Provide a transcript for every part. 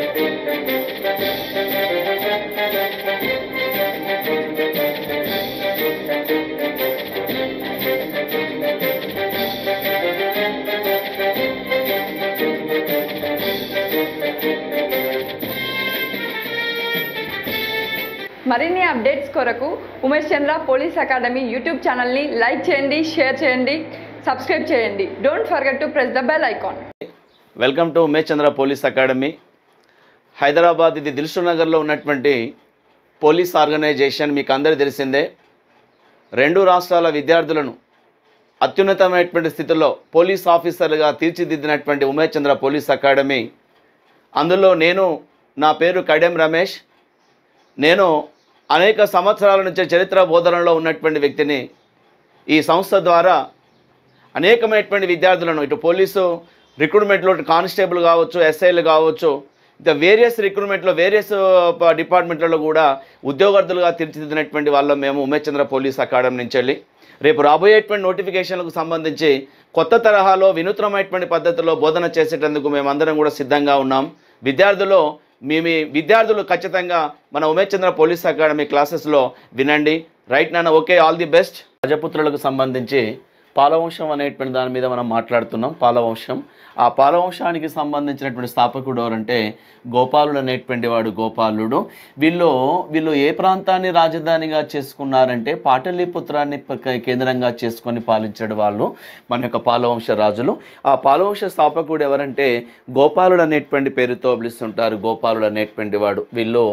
మరిన్ని అప్డేట్స్ కొరకు Umesh Chandra police academy YouTube ఛానల్ని లైక్ చేయండి షేర్ చేయండి సబ్స్క్రైబ్ చేయండి don't forget to press the bell icon welcome to Umesh Chandra police academy Hyderabad ఇది నగర్లో ఉన్నటువంటి పోలీస్ ఆర్గనైజేషన్ మీకు అందరూ తెలిసిందే రెండు రాష్ట్రాల విద్యార్థులను అత్యున్నతమైనటువంటి స్థితిలో పోలీస్ ఆఫీసర్గా తీర్చిదిద్దినటువంటి ఉమేష్ చంద్ర పోలీస్ అకాడమీ అందులో నేను నా పేరు కడెం రమేష్ నేను అనేక సంవత్సరాల నుంచి చరిత్ర బోధనలో ఉన్నటువంటి వ్యక్తిని ఈ సంస్థ ద్వారా అనేకమైనటువంటి విద్యార్థులను ఇటు పోలీసు రిక్రూట్మెంట్లో కానిస్టేబుల్ కావచ్చు ఎస్ఐలు కావచ్చు ద వేరియస్ రిక్రూట్మెంట్లో వేరియస్ డిపార్ట్మెంట్లలో కూడా ఉద్యోగార్థులుగా తీర్చిదిద్దినటువంటి వాళ్ళు మేము ఉమేష్ చంద్ర పోలీస్ అకాడమీ నుంచి వెళ్ళి రేపు రాబోయేటువంటి నోటిఫికేషన్లకు సంబంధించి కొత్త తరహాలో వినూత్నమైనటువంటి పద్ధతిలో బోధన చేసేటందుకు మేమందరం కూడా సిద్ధంగా ఉన్నాం విద్యార్థులు మీ మీ విద్యార్థులు ఖచ్చితంగా మన ఉమేష్ చంద్ర పోలీస్ అకాడమీ క్లాసెస్లో వినండి రైట్ నాన్న ఓకే ఆల్ ది బెస్ట్ రజపుత్రులకు సంబంధించి పాలవంశం అనేటువంటి దాని మీద మనం మాట్లాడుతున్నాం పాలవంశం ఆ పాలవంశానికి సంబంధించినటువంటి స్థాపకుడు ఎవరంటే గోపాలుడు అనేటువంటి వాడు గోపాలుడు వీళ్ళు వీళ్ళు ఏ ప్రాంతాన్ని రాజధానిగా చేసుకున్నారంటే పాటలీపుత్రాన్ని కేంద్రంగా చేసుకొని పాలించాడు వాళ్ళు మన యొక్క పాలవంశ రాజులు ఆ పాలవంశ స్థాపకుడు ఎవరంటే గోపాలుడు అనేటువంటి పేరుతో పిలుస్తుంటారు గోపాలుడు అనేటువంటి వాడు వీళ్ళు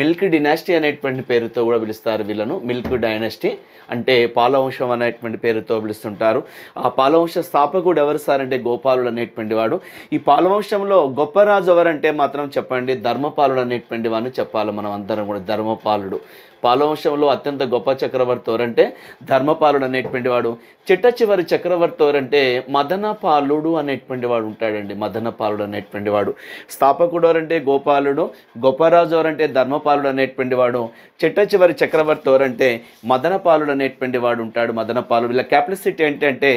మిల్క్ డినాస్టీ అనేటువంటి పేరుతో కూడా పిలుస్తారు వీళ్ళను మిల్క్ డైనాస్టీ అంటే పాలవంశం అనేటువంటి పేరుతో పిలుస్తుంటారు ఆ పాలవంశ స్థాపకుడు ఎవరు సార్ అంటే గోపాలుడు అనేటువంటి అనేటువంటి వాడు ఈ పాలవంశంలో గొప్ప రాజు ఎవరంటే మాత్రం చెప్పండి ధర్మపాలుడు అనేటువంటి వాడిని చెప్పాలి మనం అందరం కూడా ధర్మపాలుడు పాలవంశంలో అత్యంత గొప్ప చక్రవర్తి ఎవరంటే ధర్మపాలుడు అనేటువంటి వాడు చిట్ట చివరి చక్రవర్తి ఎవరంటే మదనపాలుడు అనేటువంటి వాడు ఉంటాడండి మదనపాలుడు అనేటువంటి వాడు స్థాపకుడు ఎవరంటే గోపాలుడు గొప్పరాజు ఎవరంటే ధర్మపాలుడు అనేటువంటి వాడు చిట్ట చివరి చక్రవర్తి ఎవరంటే మదనపాలుడు అనేటువంటి వాడు ఉంటాడు మదనపాలుడు ఇలా సిటీ ఏంటంటే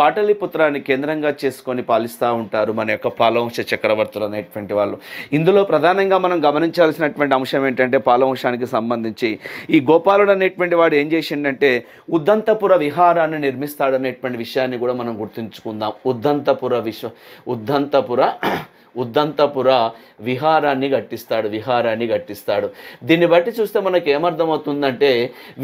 పాటలిపుత్రాన్ని కేంద్రంగా చేసుకొని పాలిస్తూ ఉంటారు మన యొక్క పాలవంశ చక్రవర్తులు అనేటువంటి వాళ్ళు ఇందులో ప్రధానంగా మనం గమనించాల్సినటువంటి అంశం ఏంటంటే పాలవంశానికి సంబంధించి ఈ గోపాలుడు అనేటువంటి వాడు ఏం చేసిండంటే ఉద్దంతపుర విహారాన్ని నిర్మిస్తాడనేటువంటి విషయాన్ని కూడా మనం గుర్తుంచుకుందాం ఉద్దంతపుర విశ్వ ఉద్దంతపుర ఉద్దంతపుర విహారాన్ని గట్టిస్తాడు విహారాన్ని గట్టిస్తాడు దీన్ని బట్టి చూస్తే మనకి ఏమర్థమవుతుందంటే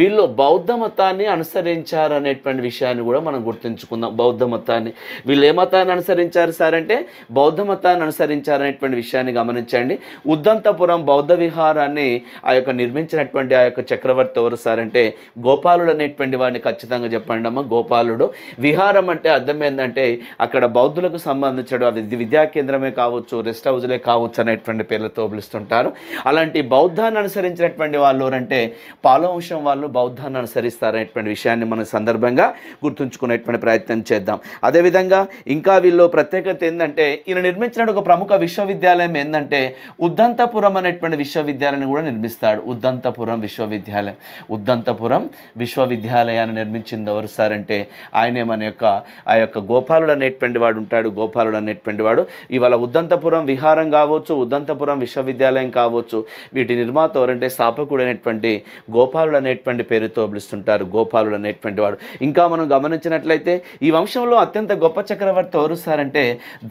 వీళ్ళు బౌద్ధ మతాన్ని అనుసరించారనేటువంటి విషయాన్ని కూడా మనం గుర్తుంచుకుందాం బౌద్ధ మతాన్ని వీళ్ళు ఏ మతాన్ని అనుసరించారు సార్ అంటే బౌద్ధ మతాన్ని అనుసరించారనేటువంటి విషయాన్ని గమనించండి ఉద్దంతపురం బౌద్ధ విహారాన్ని ఆ యొక్క నిర్మించినటువంటి ఆ యొక్క చక్రవర్తి ఎవరు సార్ అంటే గోపాలుడు అనేటువంటి వాడిని ఖచ్చితంగా చెప్పండి అమ్మ గోపాలుడు విహారం అంటే అర్థం ఏంటంటే అక్కడ బౌద్ధులకు సంబంధించడం అది విద్యా కేంద్రమే కావచ్చు కావచ్చు రెస్ట్ హౌజ్లే కావచ్చు అనేటువంటి పేర్లతో పిలుస్తుంటారు అలాంటి బౌద్ధాన్ని అనుసరించినటువంటి వాళ్ళు అంటే పాలవంశం వాళ్ళు బౌద్ధాన్ని అనుసరిస్తారనేటువంటి విషయాన్ని మనం సందర్భంగా గుర్తుంచుకునేటువంటి ప్రయత్నం చేద్దాం అదేవిధంగా ఇంకా వీళ్ళు ప్రత్యేకత ఏంటంటే ఈయన నిర్మించిన ఒక ప్రముఖ విశ్వవిద్యాలయం ఏంటంటే ఉద్దంతపురం అనేటువంటి విశ్వవిద్యాలయాన్ని కూడా నిర్మిస్తాడు ఉద్దంతపురం విశ్వవిద్యాలయం ఉద్దంతపురం విశ్వవిద్యాలయాన్ని నిర్మించింది ఎవరు సార్ అంటే ఆయనే మన యొక్క ఆ యొక్క గోపాలుడు అనేటువంటి వాడు ఉంటాడు గోపాలుడు అనేటువంటి వాడు ఇవాళ ఉద్దంత ఉదంతపురం విహారం కావచ్చు ఉదంతపురం విశ్వవిద్యాలయం కావచ్చు వీటి నిర్మాత ఎవరంటే స్థాపకుడు అనేటువంటి గోపాలుడు అనేటువంటి పేరుతో పిలుస్తుంటారు గోపాలుడు అనేటువంటి వాడు ఇంకా మనం గమనించినట్లయితే ఈ వంశంలో అత్యంత గొప్ప చక్రవర్తి ఎవరు సారంటే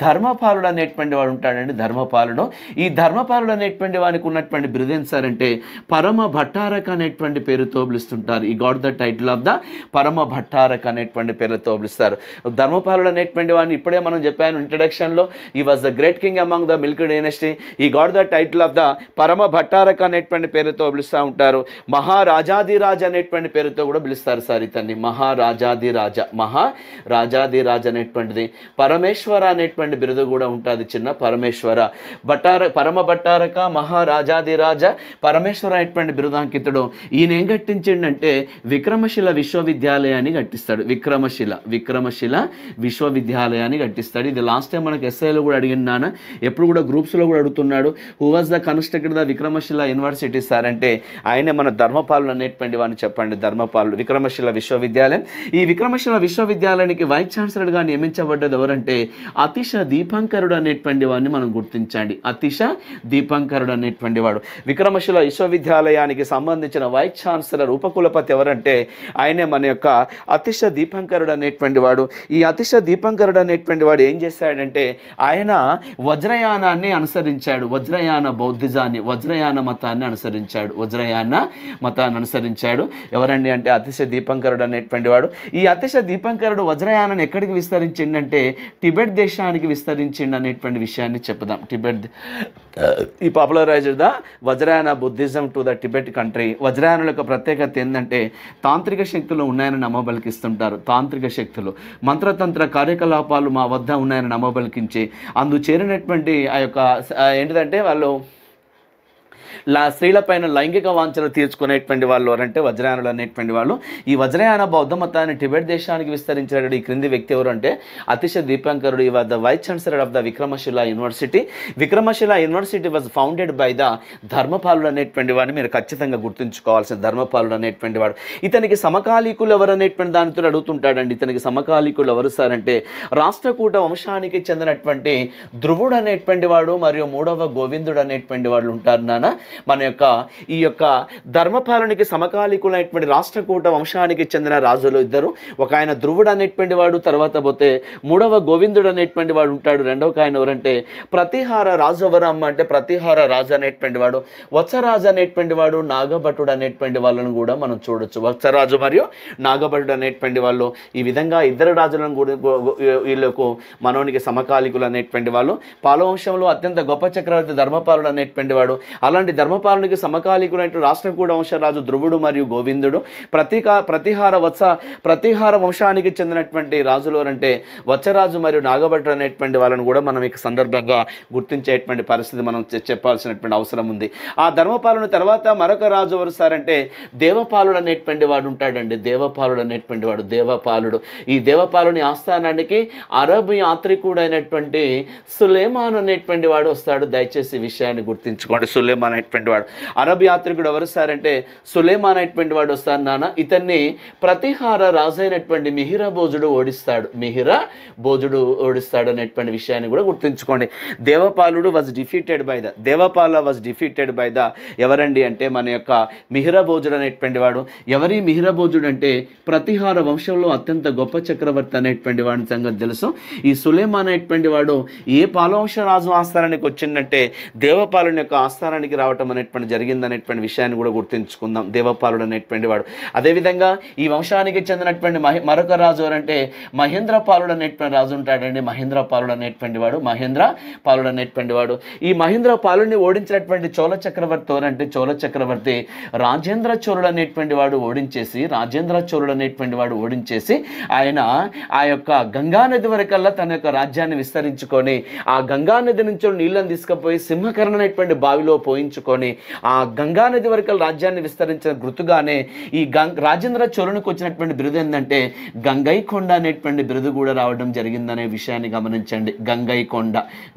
ధర్మపాలుడు అనేటువంటి వాడు ఉంటాడండి ధర్మపాలుడు ఈ ధర్మపాలుడు అనేటువంటి వానికి ఉన్నటువంటి బిరుదేం అంటే పరమ భట్టారక అనేటువంటి పేరుతో పిలుస్తుంటారు he got the title of the Parama Bhattaraka అనేటువంటి పేరుతో పిలుస్తారు ధర్మపాలుడు అనేటువంటి వాడిని ఇప్పుడే మనం చెప్పాను ఇంట్రడక్షన్లో he was the great king among the milk dynasty he got the title of the Parama Bhattaraka అనేటువంటి పేరుతో పిలుస్తూ ఉంటారు మహారాజాదిరాజ్ అనేటువంటి పేరుతో కూడా పిలుస్తారు సార్ ఇతన్ని మహారాజాదిరాజ మహా రాజాదిరాజ్ అనేటువంటిది పరమేశ్వర అనేటువంటి బిరుదు కూడా ఉంటుంది చిన్న పరమేశ్వర భట్టార పరమ భట్టారక మహారాజాదిరాజ పరమేశ్వర అనేటువంటి బిరుదాంకితుడు ఈయన ఏం కట్టించిండంటే విక్రమశిల విశ్వవిద్యాలయాన్ని కట్టిస్తాడు విక్రమశిల విక్రమశిల విశ్వవిద్యాలయాన్ని కట్టిస్తాడు ఇది లాస్ట్ టైం మనకు ఎస్ఐలో కూడా అడిగినాను ఎప్పుడు కూడా గ్రూప్స్లో కూడా అడుగుతున్నాడు who was the constructor the Vikramashila university sir అంటే ఆయనే మన ధర్మపాలు అనేటువంటి వాడిని చెప్పండి ధర్మపాలు విక్రమశిల విశ్వవిద్యాలయం ఈ విక్రమశిల విశ్వవిద్యాలయానికి వైస్ ఛాన్సలర్గా నియమించబడ్డది ఎవరంటే అతిశ దీపంకరుడు అనేటువంటి వాడిని మనం గుర్తించండి అతిశ దీపంకరుడు అనేటువంటి వాడు విక్రమశిల విశ్వవిద్యాలయానికి సంబంధించిన వైస్ ఛాన్సలర్ ఉపకులపతి ఎవరంటే ఆయనే మన యొక్క అతిశ దీపంకరుడు అనేటువంటి వాడు ఈ అతిశ దీపంకరుడు అనేటువంటి వాడు ఏం చేశాడంటే ఆయన వజ్రయానాన్ని అనుసరించాడు వజ్రయాన బౌద్ధిజాన్ని వజ్రయాన మతాన్ని అనుసరించాడు వజ్రయాన మతాన్ని అనుసరించాడు ఎవరండి అంటే అతిశ దీపంకరుడు అనేటువంటి వాడు ఈ అతిశ దీపంకరుడు వజ్రయానాన్ని ఎక్కడికి విస్తరించిండంటే టిబెట్ దేశానికి విస్తరించిండు అనేటువంటి విషయాన్ని చెప్పుదాం Tibet he popularize the Vajrayana Buddhism to the Tibet country వజ్రయానుల యొక్క ప్రత్యేకత ఏంటంటే తాంత్రిక శక్తులు ఉన్నాయని నమ్మబలికిస్తుంటారు తాంత్రిక శక్తులు మంత్రతంత్ర కార్యకలాపాలు మా వద్ద ఉన్నాయని నమ్మబలికించి అందు చేరిన అనేటువంటి ఆ యొక్క ఏంటిదంటే వాళ్ళు లా స్త్రీల పైన లైంగిక వాంఛలు తీర్చుకునేటువంటి వాళ్ళు ఎవరంటే వజ్రయానులు అనేటువంటి వాళ్ళు ఈ వజ్రయాన బౌద్ధ మతాన్ని టిబెట్ దేశానికి విస్తరించిన ఈ క్రింది వ్యక్తి ఎవరు అంటే అతిశ దీపాంకరుడు he the vice chancellor of the Vikramashila university Vikramashila university was founded by the ధర్మపాలుడు అనేటువంటి వాడిని మీరు ఖచ్చితంగా గుర్తుంచుకోవాల్సిన ధర్మపాలుడు అనేటువంటి వాడు ఇతనికి సమకాలీకులు ఎవరు అనేటువంటి దానితో అడుగుతుంటాడండి ఇతనికి సమకాలీకులు ఎవరు సార్ అంటే రాష్ట్రకూట వంశానికి చెందినటువంటి ధ్రువుడు అనేటువంటి వాడు మరియు మూడవ గోవిందుడు అనేటువంటి వాళ్ళు ఉంటారు నాన్న మన యొక్క ఈ యొక్క ధర్మపాలనకి సమకాలికులైనటువంటి రాష్ట్రకూట వంశానికి చెందిన రాజులు ఇద్దరు ఒక ఆయన ధ్రువుడు అనేటువంటి వాడు తర్వాత పోతే మూడవ గోవిందుడు అనేటువంటి వాడు ఉంటాడు రెండవ ఆయన ఎవరంటే ప్రతిహార రాజవరమ్మ అంటే ప్రతిహార రాజు అనేటువంటి వాడు వత్సరాజు అనేటువంటి వాడు నాగభటుడు అనేటువంటి వాళ్ళను కూడా మనం చూడొచ్చు వత్సరాజు మరియు నాగభటుడు అనేటువంటి వాళ్ళు ఈ విధంగా ఇద్దరు రాజులను కూడా వీళ్ళకు మనోనికి సమకాలికులు అనేటువంటి వాళ్ళు పాలవంశంలో అత్యంత గొప్ప చక్రవర్తి ధర్మపాలుడు అనేటువంటి వాడు అలాంటి ధర్మపాలనకి సమకాలీకుడైన రాష్ట్రకూడ కూడా వంశరాజు ధ్రువుడు మరియు గోవిందుడు ప్రతికా ప్రతిహార వత్స ప్రతిహార వంశానికి చెందినటువంటి అంటే వత్సరాజు మరియు నాగభట్టు అనేటువంటి వాళ్ళని కూడా మనం ఇక సందర్భంగా గుర్తించేటువంటి పరిస్థితి మనం చెప్పాల్సినటువంటి అవసరం ఉంది ఆ ధర్మపాలన తర్వాత మరొక రాజు ఎవరు సారంటే దేవపాలుడు అనేటువంటి వాడు ఉంటాడండి దేవపాలుడు అనేటువంటి వాడు దేవపాలుడు ఈ దేవపాలుని ఆస్థానానికి అరబ్ యాత్రికుడైనటువంటి సులేమాన్ అనేటువంటి వాడు వస్తాడు దయచేసి విషయాన్ని గుర్తించుకోండి సులేమాన్ అనేటువంటి అనేటువంటి వాడు అరబ్ యాత్రికుడు ఎవరు అంటే సులేమాన్ అనేటువంటి వాడు వస్తారు నాన్న ఇతన్ని ప్రతిహార రాజైనటువంటి మిహిర భోజుడు ఓడిస్తాడు మిహిరా భోజుడు ఓడిస్తాడు అనేటువంటి విషయాన్ని కూడా గుర్తుంచుకోండి దేవపాలుడు was defeated by the Devapala was defeated by the ఎవరండి అంటే మన యొక్క మిహిర భోజుడు అనేటువంటి వాడు ఎవరి మిహిర భోజుడు అంటే ప్రతిహార వంశంలో అత్యంత గొప్ప చక్రవర్తి అనేటువంటి వాడిని సంగతి తెలుసు ఈ సులేమాన్ అనేటువంటి వాడు ఏ పాలవంశ రాజు ఆస్థానానికి వచ్చిందంటే దేవపాలుని యొక్క ఆస్థానానికి రావటం పోరాటం అనేటువంటి జరిగింది అనేటువంటి విషయాన్ని కూడా గుర్తించుకుందాం దేవపాలుడు అనేటువంటి వాడు అదేవిధంగా ఈ వంశానికి చెందినటువంటి మహి మరొక రాజు అంటే మహేంద్ర పాలుడు అనేటువంటి రాజు ఉంటాడండి మహేంద్ర పాలుడు అనేటువంటి వాడు మహేంద్ర పాలుడు అనేటువంటి వాడు ఈ మహేంద్ర పాలుడిని ఓడించినటువంటి చోళ చక్రవర్తి ఎవరంటే చోళ చక్రవర్తి రాజేంద్ర చోరుడు అనేటువంటి వాడు ఓడించేసి రాజేంద్ర చోరుడు అనేటువంటి వాడు ఓడించేసి ఆయన ఆ యొక్క గంగానది వరకల్లా తన యొక్క రాజ్యాన్ని విస్తరించుకొని ఆ గంగానది నుంచి నీళ్ళని తీసుకుపోయి సింహకరణ అనేటువంటి బావిలో పోయించు చేసుకొని ఆ గంగానది వరకు రాజ్యాన్ని విస్తరించిన గుర్తుగానే ఈ గంగ రాజేంద్ర చోళునికి వచ్చినటువంటి బిరుదు ఏంటంటే గంగైకొండ అనేటువంటి బిరుదు కూడా రావడం జరిగిందనే విషయాన్ని గమనించండి గంగైకొండ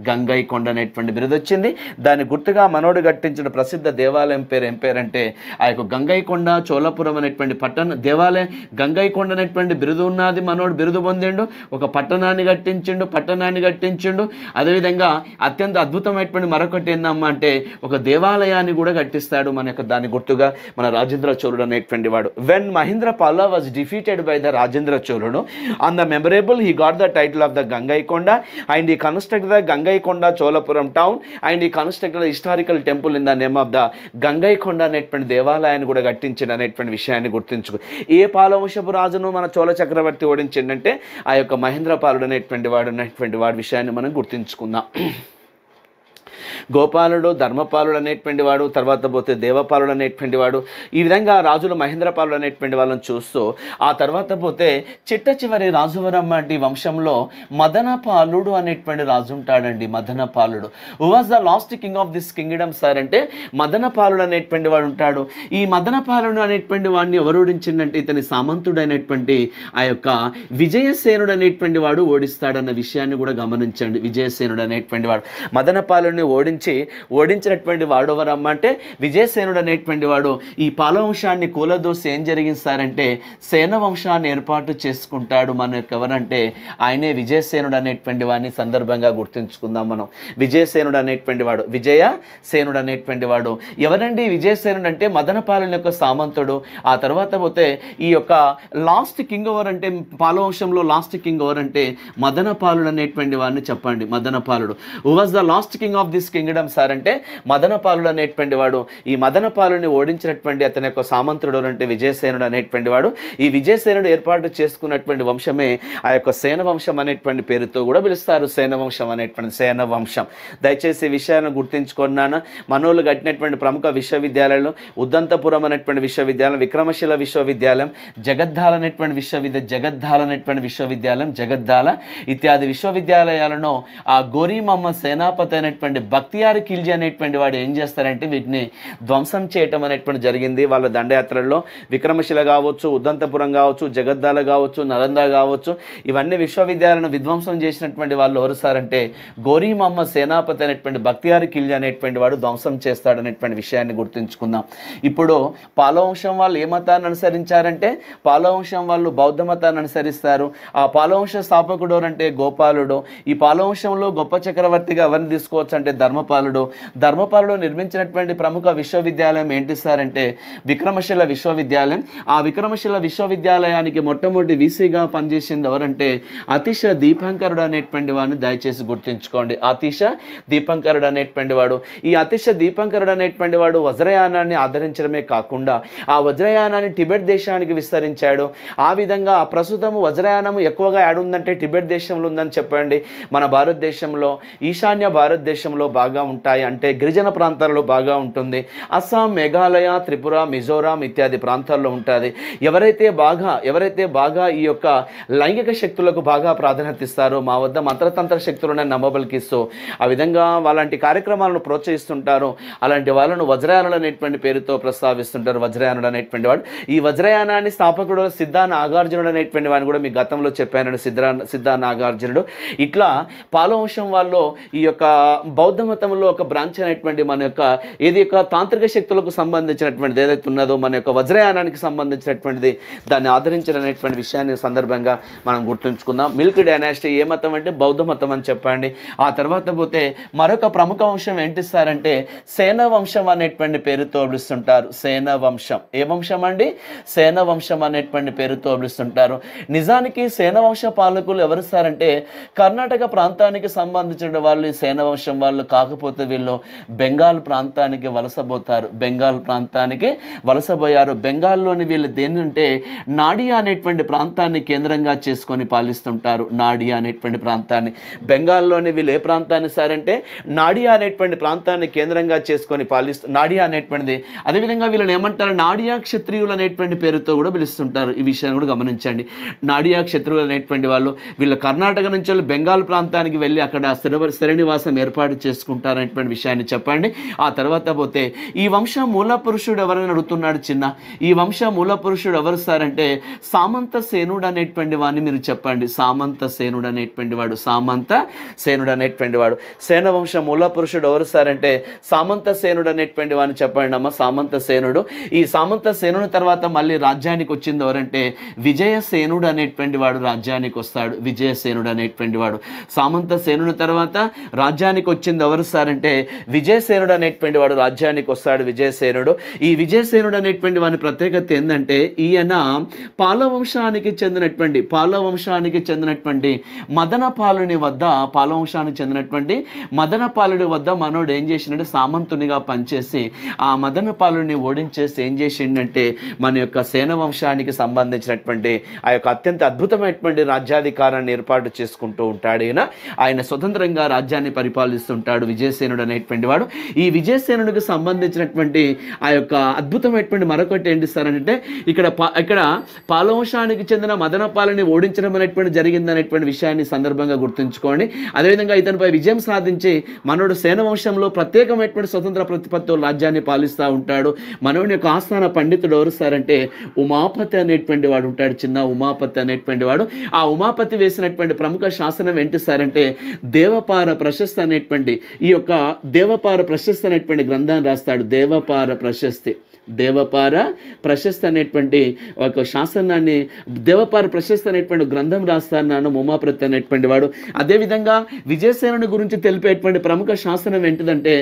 గంగైకొండ అనేటువంటి బిరుదు వచ్చింది దాని గుర్తుగా మనోడు కట్టించిన ప్రసిద్ధ దేవాలయం పేరు ఏం పేరంటే ఆ యొక్క గంగైకొండ చోళపురం అనేటువంటి పట్టణ దేవాలయం గంగైకొండ అనేటువంటి బిరుదు ఉన్నది మనోడు బిరుదు పొందిండు ఒక పట్టణాన్ని కట్టించిండు పట్టణాన్ని కట్టించిండు అదేవిధంగా అత్యంత అద్భుతమైనటువంటి మరొకటి ఏందమ్మా అంటే ఒక దేవాలయం విమానాలయాన్ని కూడా కట్టిస్తాడు మన యొక్క దాని గుర్తుగా మన రాజేంద్ర చోళుడు అనేటువంటి వాడు when Mahendra Pala was defeated by the Rajendra చోళుడు on the memorable he got the title of the Gangaikonda and he construct the Gangaikonda Cholapuram town and he construct the historical temple in the name of the Gangaikonda అనేటువంటి దేవాలయాన్ని కూడా కట్టించిన అనేటువంటి విషయాన్ని గుర్తుంచుకో ఏ పాలవంశపు రాజును మన చోళ చక్రవర్తి ఓడించిందంటే ఆ యొక్క మహేంద్ర పాలుడు అనేటువంటి వాడు అనేటువంటి వాడి విషయాన్ని మనం గుర్తించుకుందాం గోపాలుడు ధర్మపాలుడు అనేటువంటి వాడు తర్వాత పోతే దేవపాలుడు అనేటువంటి వాడు ఈ విధంగా రాజులు మహేంద్రపాలుడు అనేటువంటి వాళ్ళని చూస్తూ ఆ తర్వాత పోతే చిట్ట చివరి రాజువరమ్మటి వంశంలో మదనపాలుడు అనేటువంటి రాజు ఉంటాడండి మదనపాలుడు who was the last king of this kingdom sir అంటే మదనపాలుడు అనేటువంటి వాడు ఉంటాడు ఈ మదనపాలుడు అనేటువంటి వాడిని ఎవరు ఓడించిందంటే ఇతని అనేటువంటి ఆ యొక్క విజయసేనుడు అనేటువంటి వాడు ఓడిస్తాడన్న విషయాన్ని కూడా గమనించండి విజయసేనుడు అనేటువంటి వాడు మదనపాలుని ఓడించి ఓడించినటువంటి వాడు ఎవరమ్మ అంటే విజయసేనుడు అనేటువంటి వాడు ఈ పాలవంశాన్ని కూలదోసి ఏం జరిగింది సార్ అంటే సేనవంశాన్ని ఏర్పాటు చేసుకుంటాడు మనకు ఎవరంటే ఆయనే విజయసేనుడు అనేటువంటి వాడిని సందర్భంగా గుర్తుంచుకుందాం మనం విజయసేనుడు అనేటువంటి వాడు విజయ సేనుడు అనేటువంటి వాడు ఎవరండి విజయసేనుడు అంటే మదనపాలెం యొక్క సామంతుడు ఆ తర్వాత పోతే ఈ యొక్క లాస్ట్ కింగ్ ఓవర్ అంటే పాలవంశంలో లాస్ట్ కింగ్ ఓవర్ అంటే మదనపాలుడు అనేటువంటి వాడిని చెప్పండి మదనపాలుడు who was the last king of the this kingdom sir అంటే మదనపాలుడు అనేటువంటి వాడు ఈ మదనపాలుని ఓడించినటువంటి అతని యొక్క సామంతుడు అంటే విజయసేనుడు అనేటువంటి వాడు ఈ విజయసేనుడు ఏర్పాటు చేసుకున్నటువంటి వంశమే ఆ యొక్క సేన వంశం అనేటువంటి పేరుతో కూడా పిలుస్తారు సేన వంశం అనేటువంటి సేన వంశం దయచేసి ఈ విషయాన్ని గుర్తించుకున్నాను మనోళ్ళు కట్టినటువంటి ప్రముఖ విశ్వవిద్యాలయంలో ఉద్దంతపురం అనేటువంటి విశ్వవిద్యాలయం విక్రమశిల విశ్వవిద్యాలయం జగద్ధాల అనేటువంటి విశ్వవిద్య జగద్దాల అనేటువంటి విశ్వవిద్యాలయం జగద్ధాల ఇత్యాది విశ్వవిద్యాలయాలను ఆ గోరీమమ్మ సేనాపతి అనేటువంటి బక్తియారు కిల్జీ అనేటువంటి వాడు ఏం చేస్తారంటే వీటిని ధ్వంసం చేయటం అనేటువంటి జరిగింది వాళ్ళ దండయాత్రల్లో విక్రమశిల కావచ్చు ఉదంతపురం కావచ్చు జగద్దాల కావచ్చు నలంద కావచ్చు ఇవన్నీ విశ్వవిద్యాలయాలను విధ్వంసం చేసినటువంటి వాళ్ళు ఎవరు సారంటే గోరీమమ్మ సేనాపతి అనేటువంటి బక్తియారు కిల్జీ అనేటువంటి వాడు ధ్వంసం చేస్తాడనేటువంటి విషయాన్ని గుర్తుంచుకుందాం ఇప్పుడు పాలవంశం వాళ్ళు ఏ మతాన్ని అనుసరించారంటే పాలవంశం వాళ్ళు బౌద్ధ మతాన్ని అనుసరిస్తారు ఆ పాలవంశ స్థాపకుడు అంటే గోపాలుడు ఈ పాలవంశంలో గొప్ప చక్రవర్తిగా ఎవరిని తీసుకోవచ్చు అంటే ధర్మపాలుడు ధర్మపాలుడు నిర్మించినటువంటి ప్రముఖ విశ్వవిద్యాలయం ఏంటి సార్ అంటే విక్రమశిల విశ్వవిద్యాలయం ఆ విక్రమశిల విశ్వవిద్యాలయానికి మొట్టమొదటి వీసీగా పనిచేసింది ఎవరంటే అతిశ దీపంకరుడు అనేటువంటి వాడిని దయచేసి గుర్తుంచుకోండి అతిశ దీపంకరుడు అనేటువంటి వాడు ఈ అతిశ దీపంకరుడు అనేటువంటి వాడు వజ్రయానాన్ని ఆదరించడమే కాకుండా ఆ వజ్రయానాన్ని టిబెట్ దేశానికి విస్తరించాడు ఆ విధంగా ప్రస్తుతం వజ్రయానం ఎక్కువగా యాడ్ ఉందంటే టిబెట్ దేశంలో ఉందని చెప్పండి మన భారతదేశంలో ఈశాన్య భారతదేశంలో బాగా ఉంటాయి అంటే గిరిజన ప్రాంతాల్లో బాగా ఉంటుంది అస్సాం మేఘాలయ త్రిపుర మిజోరాం ఇత్యాది ప్రాంతాల్లో ఉంటుంది ఎవరైతే బాగా ఎవరైతే బాగా ఈ యొక్క లైంగిక శక్తులకు బాగా ప్రాధాన్యత ఇస్తారో మా వద్ద మంత్రతంత్ర శక్తులను నమ్మబలికిస్తూ ఆ విధంగా వాళ్ళంటి కార్యక్రమాలను ప్రోత్సహిస్తుంటారు అలాంటి వాళ్ళను వజ్రయానులు అనేటువంటి పేరుతో ప్రస్తావిస్తుంటారు వజ్రయానుడు అనేటువంటి వాడు ఈ వజ్రయానాన్ని స్థాపకుడు సిద్ధా నాగార్జునుడు అనేటువంటి వాడిని కూడా మీ గతంలో చెప్పాను సిద్ధ సిద్ధా నాగార్జునుడు ఇట్లా పాలవంశం వాళ్ళు ఈ యొక్క బౌద్ధ బౌద్ధ మతంలో ఒక బ్రాంచ్ అనేటువంటి మన యొక్క ఇది యొక్క తాంత్రిక శక్తులకు సంబంధించినటువంటిది ఏదైతే ఉన్నదో మన యొక్క వజ్రయానానికి సంబంధించినటువంటిది దాన్ని ఆదరించడం విషయాన్ని సందర్భంగా మనం గుర్తుంచుకుందాం మిల్క్ డైనాసిటీ ఏ మతం అంటే బౌద్ధ మతం అని చెప్పండి ఆ తర్వాత పోతే మరొక ప్రముఖ వంశం ఏంటిస్తారంటే సేన వంశం అనేటువంటి పేరుతో పిలుస్తుంటారు సేన వంశం ఏ వంశం అండి సేన వంశం అనేటువంటి పేరుతో పిలుస్తుంటారు నిజానికి సేన వంశ పాలకులు ఎవరు అంటే కర్ణాటక ప్రాంతానికి సంబంధించిన వాళ్ళు సేన వంశం వాళ్ళు కాకపోతే వీళ్ళు బెంగాల్ ప్రాంతానికి వలసపోతారు బెంగాల్ ప్రాంతానికి వలసపోయారు బెంగాల్లోని వీళ్ళు దేనింటే నాడియా అనేటువంటి ప్రాంతాన్ని కేంద్రంగా చేసుకొని పాలిస్తుంటారు నాడియా అనేటువంటి ప్రాంతాన్ని బెంగాల్లోని వీళ్ళు ఏ ప్రాంతాన్ని సారంటే నాడియా అనేటువంటి ప్రాంతాన్ని కేంద్రంగా చేసుకొని పాలిస్తూ నాడియా అనేటువంటిది అదేవిధంగా వీళ్ళని ఏమంటారు నాడియా క్షత్రియులు అనేటువంటి పేరుతో కూడా పిలుస్తుంటారు ఈ విషయాన్ని కూడా గమనించండి నాడియా క్షత్రువులు అనేటువంటి వాళ్ళు వీళ్ళు కర్ణాటక నుంచి బెంగాల్ ప్రాంతానికి వెళ్ళి అక్కడ శ్రీనివాసం ఏర్పాటు చేసి చేసుకుంటారనేటువంటి విషయాన్ని చెప్పండి ఆ తర్వాత పోతే ఈ వంశ మూల పురుషుడు ఎవరని అడుగుతున్నాడు చిన్న ఈ వంశ మూల పురుషుడు ఎవరు సార్ అంటే సామంత సేనుడు అనేటువంటి వాడిని మీరు చెప్పండి సామంత సేనుడు అనేటువంటి వాడు సామంత సేనుడు అనేటువంటి వాడు సేన వంశ మూల పురుషుడు ఎవరు సార్ అంటే సామంత సేనుడు అనేటువంటి వాడిని చెప్పండి అమ్మ సామంత సేనుడు ఈ సామంత సేనుడు తర్వాత మళ్ళీ రాజ్యానికి వచ్చింది ఎవరంటే విజయ సేనుడు అనేటువంటి వాడు రాజ్యానికి వస్తాడు విజయ సేనుడు అనేటువంటి వాడు సామంత సేనుడు తర్వాత రాజ్యానికి వచ్చింది ఎవరు సార్ అంటే విజయసేనుడు అనేటువంటి వాడు రాజ్యానికి వస్తాడు విజయసేనుడు ఈ విజయసేనుడు అనేటువంటి వాని ప్రత్యేకత ఏంటంటే ఈయన పాలవంశానికి చెందినటువంటి పాలవంశానికి చెందినటువంటి మదనపాలుని వద్ద పాలవంశానికి చెందినటువంటి మదనపాలుడి వద్ద మనోడు ఏం చేసినట్టు సామంతునిగా పనిచేసి ఆ మదనపాలుని ఓడించేసి ఏం చేసిండంటే మన యొక్క సేన వంశానికి సంబంధించినటువంటి ఆ యొక్క అత్యంత అద్భుతమైనటువంటి రాజ్యాధికారాన్ని ఏర్పాటు చేసుకుంటూ ఉంటాడు ఆయన స్వతంత్రంగా రాజ్యాన్ని పరిపాలిస్తుంటాడు ఉంటాడు విజయసేనుడు అనేటువంటి వాడు ఈ విజయసేనుడికి సంబంధించినటువంటి ఆ యొక్క అద్భుతమైనటువంటి మరొకటి ఏంటి సార్ అంటే ఇక్కడ ఇక్కడ పాలవంశానికి చెందిన మదనపాలని ఓడించడం అనేటువంటి జరిగిందనేటువంటి విషయాన్ని సందర్భంగా గుర్తుంచుకోండి అదేవిధంగా ఇతనిపై విజయం సాధించి మనోడు సేనవంశంలో ప్రత్యేకమైనటువంటి స్వతంత్ర ప్రతిపత్తి రాజ్యాన్ని పాలిస్తూ ఉంటాడు మనవుని యొక్క ఆస్థాన పండితుడు ఎవరు సార్ అంటే ఉమాపతి అనేటువంటి వాడు ఉంటాడు చిన్న ఉమాపతి అనేటువంటి వాడు ఆ ఉమాపతి వేసినటువంటి ప్రముఖ శాసనం ఏంటి సార్ అంటే దేవపార ప్రశస్త అనేటువంటి ఈ యొక్క దేవపార ప్రశస్తి అనేటువంటి గ్రంథాన్ని రాస్తాడు దేవపార ప్రశస్తి దేవపార ప్రశస్తి అనేటువంటి ఒక శాసనాన్ని దేవపార ప్రశస్తి అనేటువంటి గ్రంథం రాస్తాను ఉమాప్రతి అనేటువంటి వాడు అదేవిధంగా విజయసేనుని గురించి తెలిపేటువంటి ప్రముఖ శాసనం ఏంటిదంటే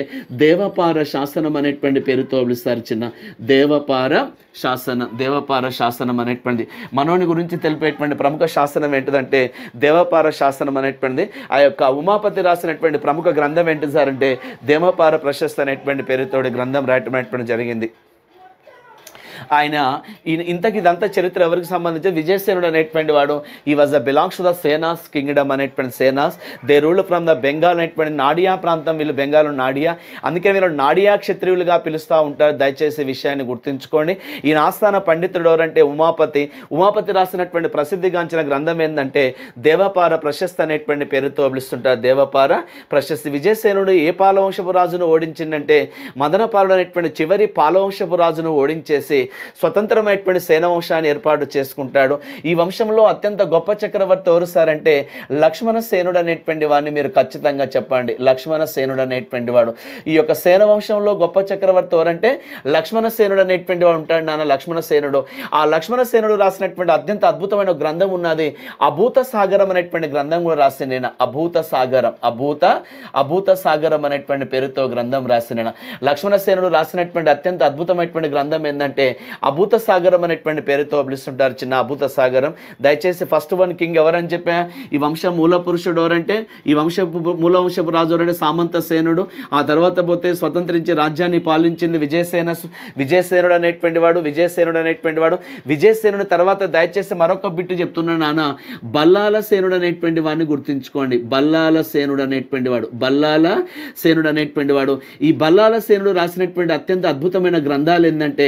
దేవపార శాసనం అనేటువంటి పేరుతో పిలుస్తారు చిన్న దేవపార శాసనం దేవపార శాసనం అనేటువంటి మనోని గురించి తెలిపేటువంటి ప్రముఖ శాసనం ఏంటిదంటే దేవపార శాసనం అనేటువంటిది ఆ యొక్క ఉమాపతి రాసినటువంటి ప్రముఖ గ్రంథం ఏంటి సార్ అంటే దేవపార ప్రశస్త అనేటువంటి పేరుతో గ్రంథం రాయటం జరిగింది ఆయన ఇంతకు ఇదంతా చరిత్ర ఎవరికి సంబంధించి విజయసేనుడు అనేటువంటి వాడు he was the belongs to the Senas kingdom అనేటువంటి Senas they rule from the Bengal అనేటువంటి నాడియా ప్రాంతం వీళ్ళు బెంగాల్ నాడియా అందుకే వీళ్ళు నాడియా క్షత్రియులుగా పిలుస్తూ ఉంటారు దయచేసి విషయాన్ని గుర్తుంచుకోండి ఈ ఆస్థాన పండితుడు ఎవరంటే ఉమాపతి ఉమాపతి రాసినటువంటి ప్రసిద్ధిగాంచిన గ్రంథం ఏంటంటే దేవపార ప్రశస్తి అనేటువంటి పేరుతో పిలుస్తుంటారు దేవపార ప్రశస్తి విజయసేనుడు ఏ పాలవంశపు రాజును ఓడించిందంటే మదనపాలుడు అనేటువంటి చివరి పాలవంశపు రాజును ఓడించేసి స్వతంత్రమైనటువంటి సేనవంశాన్ని ఏర్పాటు చేసుకుంటాడు ఈ వంశంలో అత్యంత గొప్ప చక్రవర్తి ఎవరు సార్ అంటే లక్ష్మణ సేనుడు అనేటువంటి వాడిని మీరు ఖచ్చితంగా చెప్పండి లక్ష్మణ సేనుడు అనేటువంటి వాడు ఈ యొక్క సేన వంశంలో గొప్ప చక్రవర్తి ఎవరంటే లక్ష్మణ సేనుడు అనేటువంటి వాడు ఉంటాడు నాన్న లక్ష్మణ సేనుడు ఆ లక్ష్మణ సేనుడు రాసినటువంటి అత్యంత అద్భుతమైన గ్రంథం ఉన్నది అభూత సాగరం అనేటువంటి గ్రంథం కూడా రాసిన నేను అభూత సాగరం అభూత అభూత సాగరం అనేటువంటి పేరుతో గ్రంథం రాసిన లక్ష్మణ సేనుడు రాసినటువంటి అత్యంత అద్భుతమైనటువంటి గ్రంథం ఏంటంటే అభూత సాగరం అనేటువంటి పేరుతో పిలుస్తుంటారు చిన్న అభూత సాగరం దయచేసి ఫస్ట్ వన్ కింగ్ ఎవరని చెప్పా ఈ వంశ మూల పురుషుడు ఎవరంటే ఈ వంశపు మూలవంశపు రాజు ఎవరంటే సామంత సేనుడు ఆ తర్వాత పోతే స్వతంత్రించి రాజ్యాన్ని పాలించింది విజయసేన విజయసేనుడు అనేటువంటి వాడు విజయసేనుడు అనేటువంటి వాడు విజయసేనుడు తర్వాత దయచేసి మరొక బిట్టు చెప్తున్నా నాన్న బల్లాల సేనుడు అనేటువంటి వాడిని గుర్తుంచుకోండి బల్లాల సేనుడు అనేటువంటి వాడు బల్లాల సేనుడు అనేటువంటి వాడు ఈ బల్లాల సేనుడు రాసినటువంటి అత్యంత అద్భుతమైన గ్రంథాలు ఏంటంటే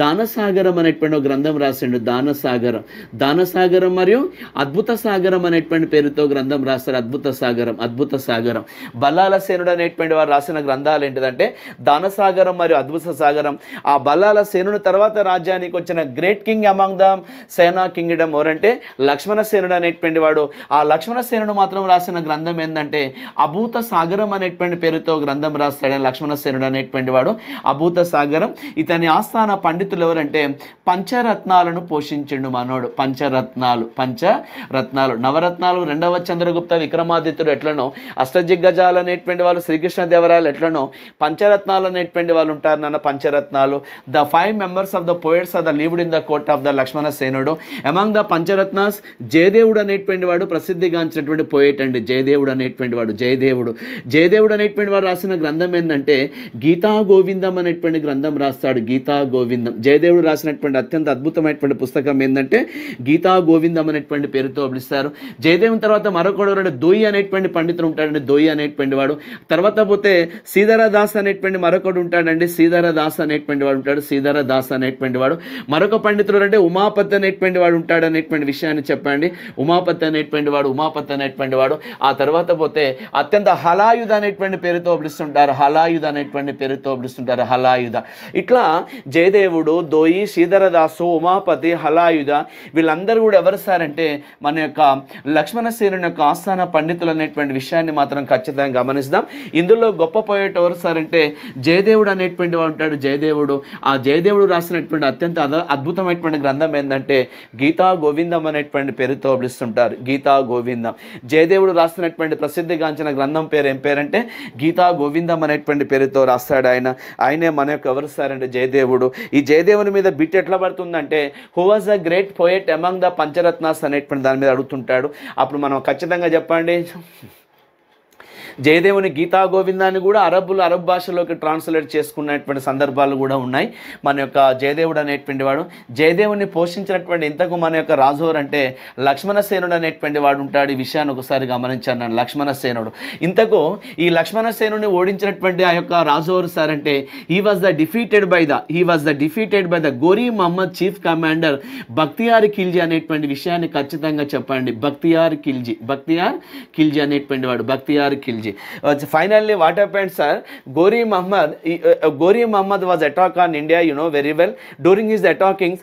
దా దానసాగరం అనేటువంటి గ్రంథం రాశాడు దానసాగరం దానసాగరం మరియు అద్భుత సాగరం అనేటువంటి పేరుతో గ్రంథం రాస్తారు అద్భుత సాగరం అద్భుత సాగరం బల్లాల సేనుడు అనేటువంటి వారు రాసిన గ్రంథాలు ఏంటిదంటే దానసాగరం మరియు అద్భుత సాగరం ఆ బల్లాల సేనుడు తర్వాత రాజ్యానికి వచ్చిన great king among the Sena kingdom ఎవరంటే లక్ష్మణ సేనుడు అనేటువంటి వాడు ఆ లక్ష్మణ సేనుడు మాత్రం రాసిన గ్రంథం ఏంటంటే అభూత సాగరం అనేటువంటి పేరుతో గ్రంథం రాస్తాడు లక్ష్మణ సేనుడు అనేటువంటి వాడు అభూత సాగరం ఇతని ఆస్థాన పండితులు భగవంతులు ఎవరంటే పంచరత్నాలను పోషించిండు మనోడు పంచరత్నాలు పంచరత్నాలు నవరత్నాలు రెండవ చంద్రగుప్త విక్రమాదిత్యుడు ఎట్లనో అష్టదిగ్గజాలు అనేటువంటి వాళ్ళు శ్రీకృష్ణ దేవరాయలు ఎట్లనో పంచరత్నాలు అనేటువంటి వాళ్ళు ఉంటారు నాన్న పంచరత్నాలు the five members of the poets of the lived in the court of the Lakshmana సేనుడు అమంగ్ ద పంచరత్నాస్ జయదేవుడు అనేటువంటి వాడు ప్రసిద్ధిగాంచినటువంటి పోయేట్ అండి జయదేవుడు అనేటువంటి వాడు జయదేవుడు జయదేవుడు అనేటువంటి వాడు రాసిన గ్రంథం ఏంటంటే గీతా గోవిందం అనేటువంటి గ్రంథం రాస్తాడు గీతా గోవిందం జయదేవుడు రాసినటువంటి అత్యంత అద్భుతమైనటువంటి పుస్తకం ఏంటంటే గీతా గోవిందం అనేటువంటి పేరుతో పిలుస్తారు జయదేవుని తర్వాత మరొకడు దోయి అనేటువంటి పండితుడు ఉంటాడండి దోయి అనేటువంటి వాడు తర్వాత పోతే దాస్ అనేటువంటి మరొకడు ఉంటాడండి దాస్ అనేటువంటి వాడు ఉంటాడు దాస్ అనేటువంటి వాడు మరొక పండితుడు అంటే ఉమాపతి అనేటువంటి వాడు ఉంటాడు అనేటువంటి విషయాన్ని చెప్పండి ఉమాపతి అనేటువంటి వాడు ఉమాపతి అనేటువంటి వాడు ఆ తర్వాత పోతే అత్యంత హలాయుధ అనేటువంటి పేరుతో పిలుస్తుంటారు హలాయుధ అనేటువంటి పేరుతో పిలుస్తుంటారు హలాయుధ ఇట్లా జయదేవుడు దోయి శ్రీధరదాసు ఉమాపతి హలాయుధ వీళ్ళందరూ కూడా ఎవరు సారంటే మన యొక్క లక్ష్మణసేనుని యొక్క ఆస్థాన పండితులు అనేటువంటి విషయాన్ని మాత్రం ఖచ్చితంగా గమనిస్తాం ఇందులో గొప్ప పోయేట ఎవరు సారంటే జయదేవుడు అనేటువంటి ఉంటాడు జయదేవుడు ఆ జయదేవుడు రాసినటువంటి అత్యంత అద్భుతమైనటువంటి గ్రంథం ఏంటంటే గీతా గోవిందం అనేటువంటి పేరుతో పిలుస్తుంటారు గీతా గోవిందం జయదేవుడు రాసినటువంటి ప్రసిద్ధిగాంచిన గ్రంథం పేరు ఏం పేరంటే గీతా గోవిందం అనేటువంటి పేరుతో రాస్తాడు ఆయన ఆయనే మన యొక్క ఎవరు సారంటే జయదేవుడు ఈ జయదేవుడు దేవుని మీద బిట్ ఎట్లా పడుతుందంటే who was a great poet among the Pancharatnas అనేటువంటి దాని మీద అడుగుతుంటాడు అప్పుడు మనం ఖచ్చితంగా చెప్పండి జయదేవుని గీతా గోవిందాన్ని కూడా అరబ్బులు అరబ్ భాషలోకి ట్రాన్స్లేట్ చేసుకున్నటువంటి సందర్భాలు కూడా ఉన్నాయి మన యొక్క జయదేవుడు అనేటువంటి వాడు జయదేవుని పోషించినటువంటి ఇంతకు మన యొక్క రాజోర్ అంటే లక్ష్మణసేనుడు అనేటువంటి వాడు ఉంటాడు ఈ విషయాన్ని ఒకసారి గమనించాను నన్ను లక్ష్మణసేనుడు ఇంతకు ఈ లక్ష్మణసేనుని ఓడించినటువంటి ఆ యొక్క రాజోర్ సార్ అంటే he was the defeated by the he was the defeated by the Ghori Mohammed chief commander Bakhtiyar Khilji అనేటువంటి విషయాన్ని ఖచ్చితంగా చెప్పండి బక్తియార్ ఖిల్జీ బక్తియార్ ఖిల్జీ అనేటువంటి వాడు Bakhtiyar Khilji strategy. Uh, finally, what happened, sir? Gori Muhammad, uh, Gori Muhammad was attacked on India, you know very well. During his attackings,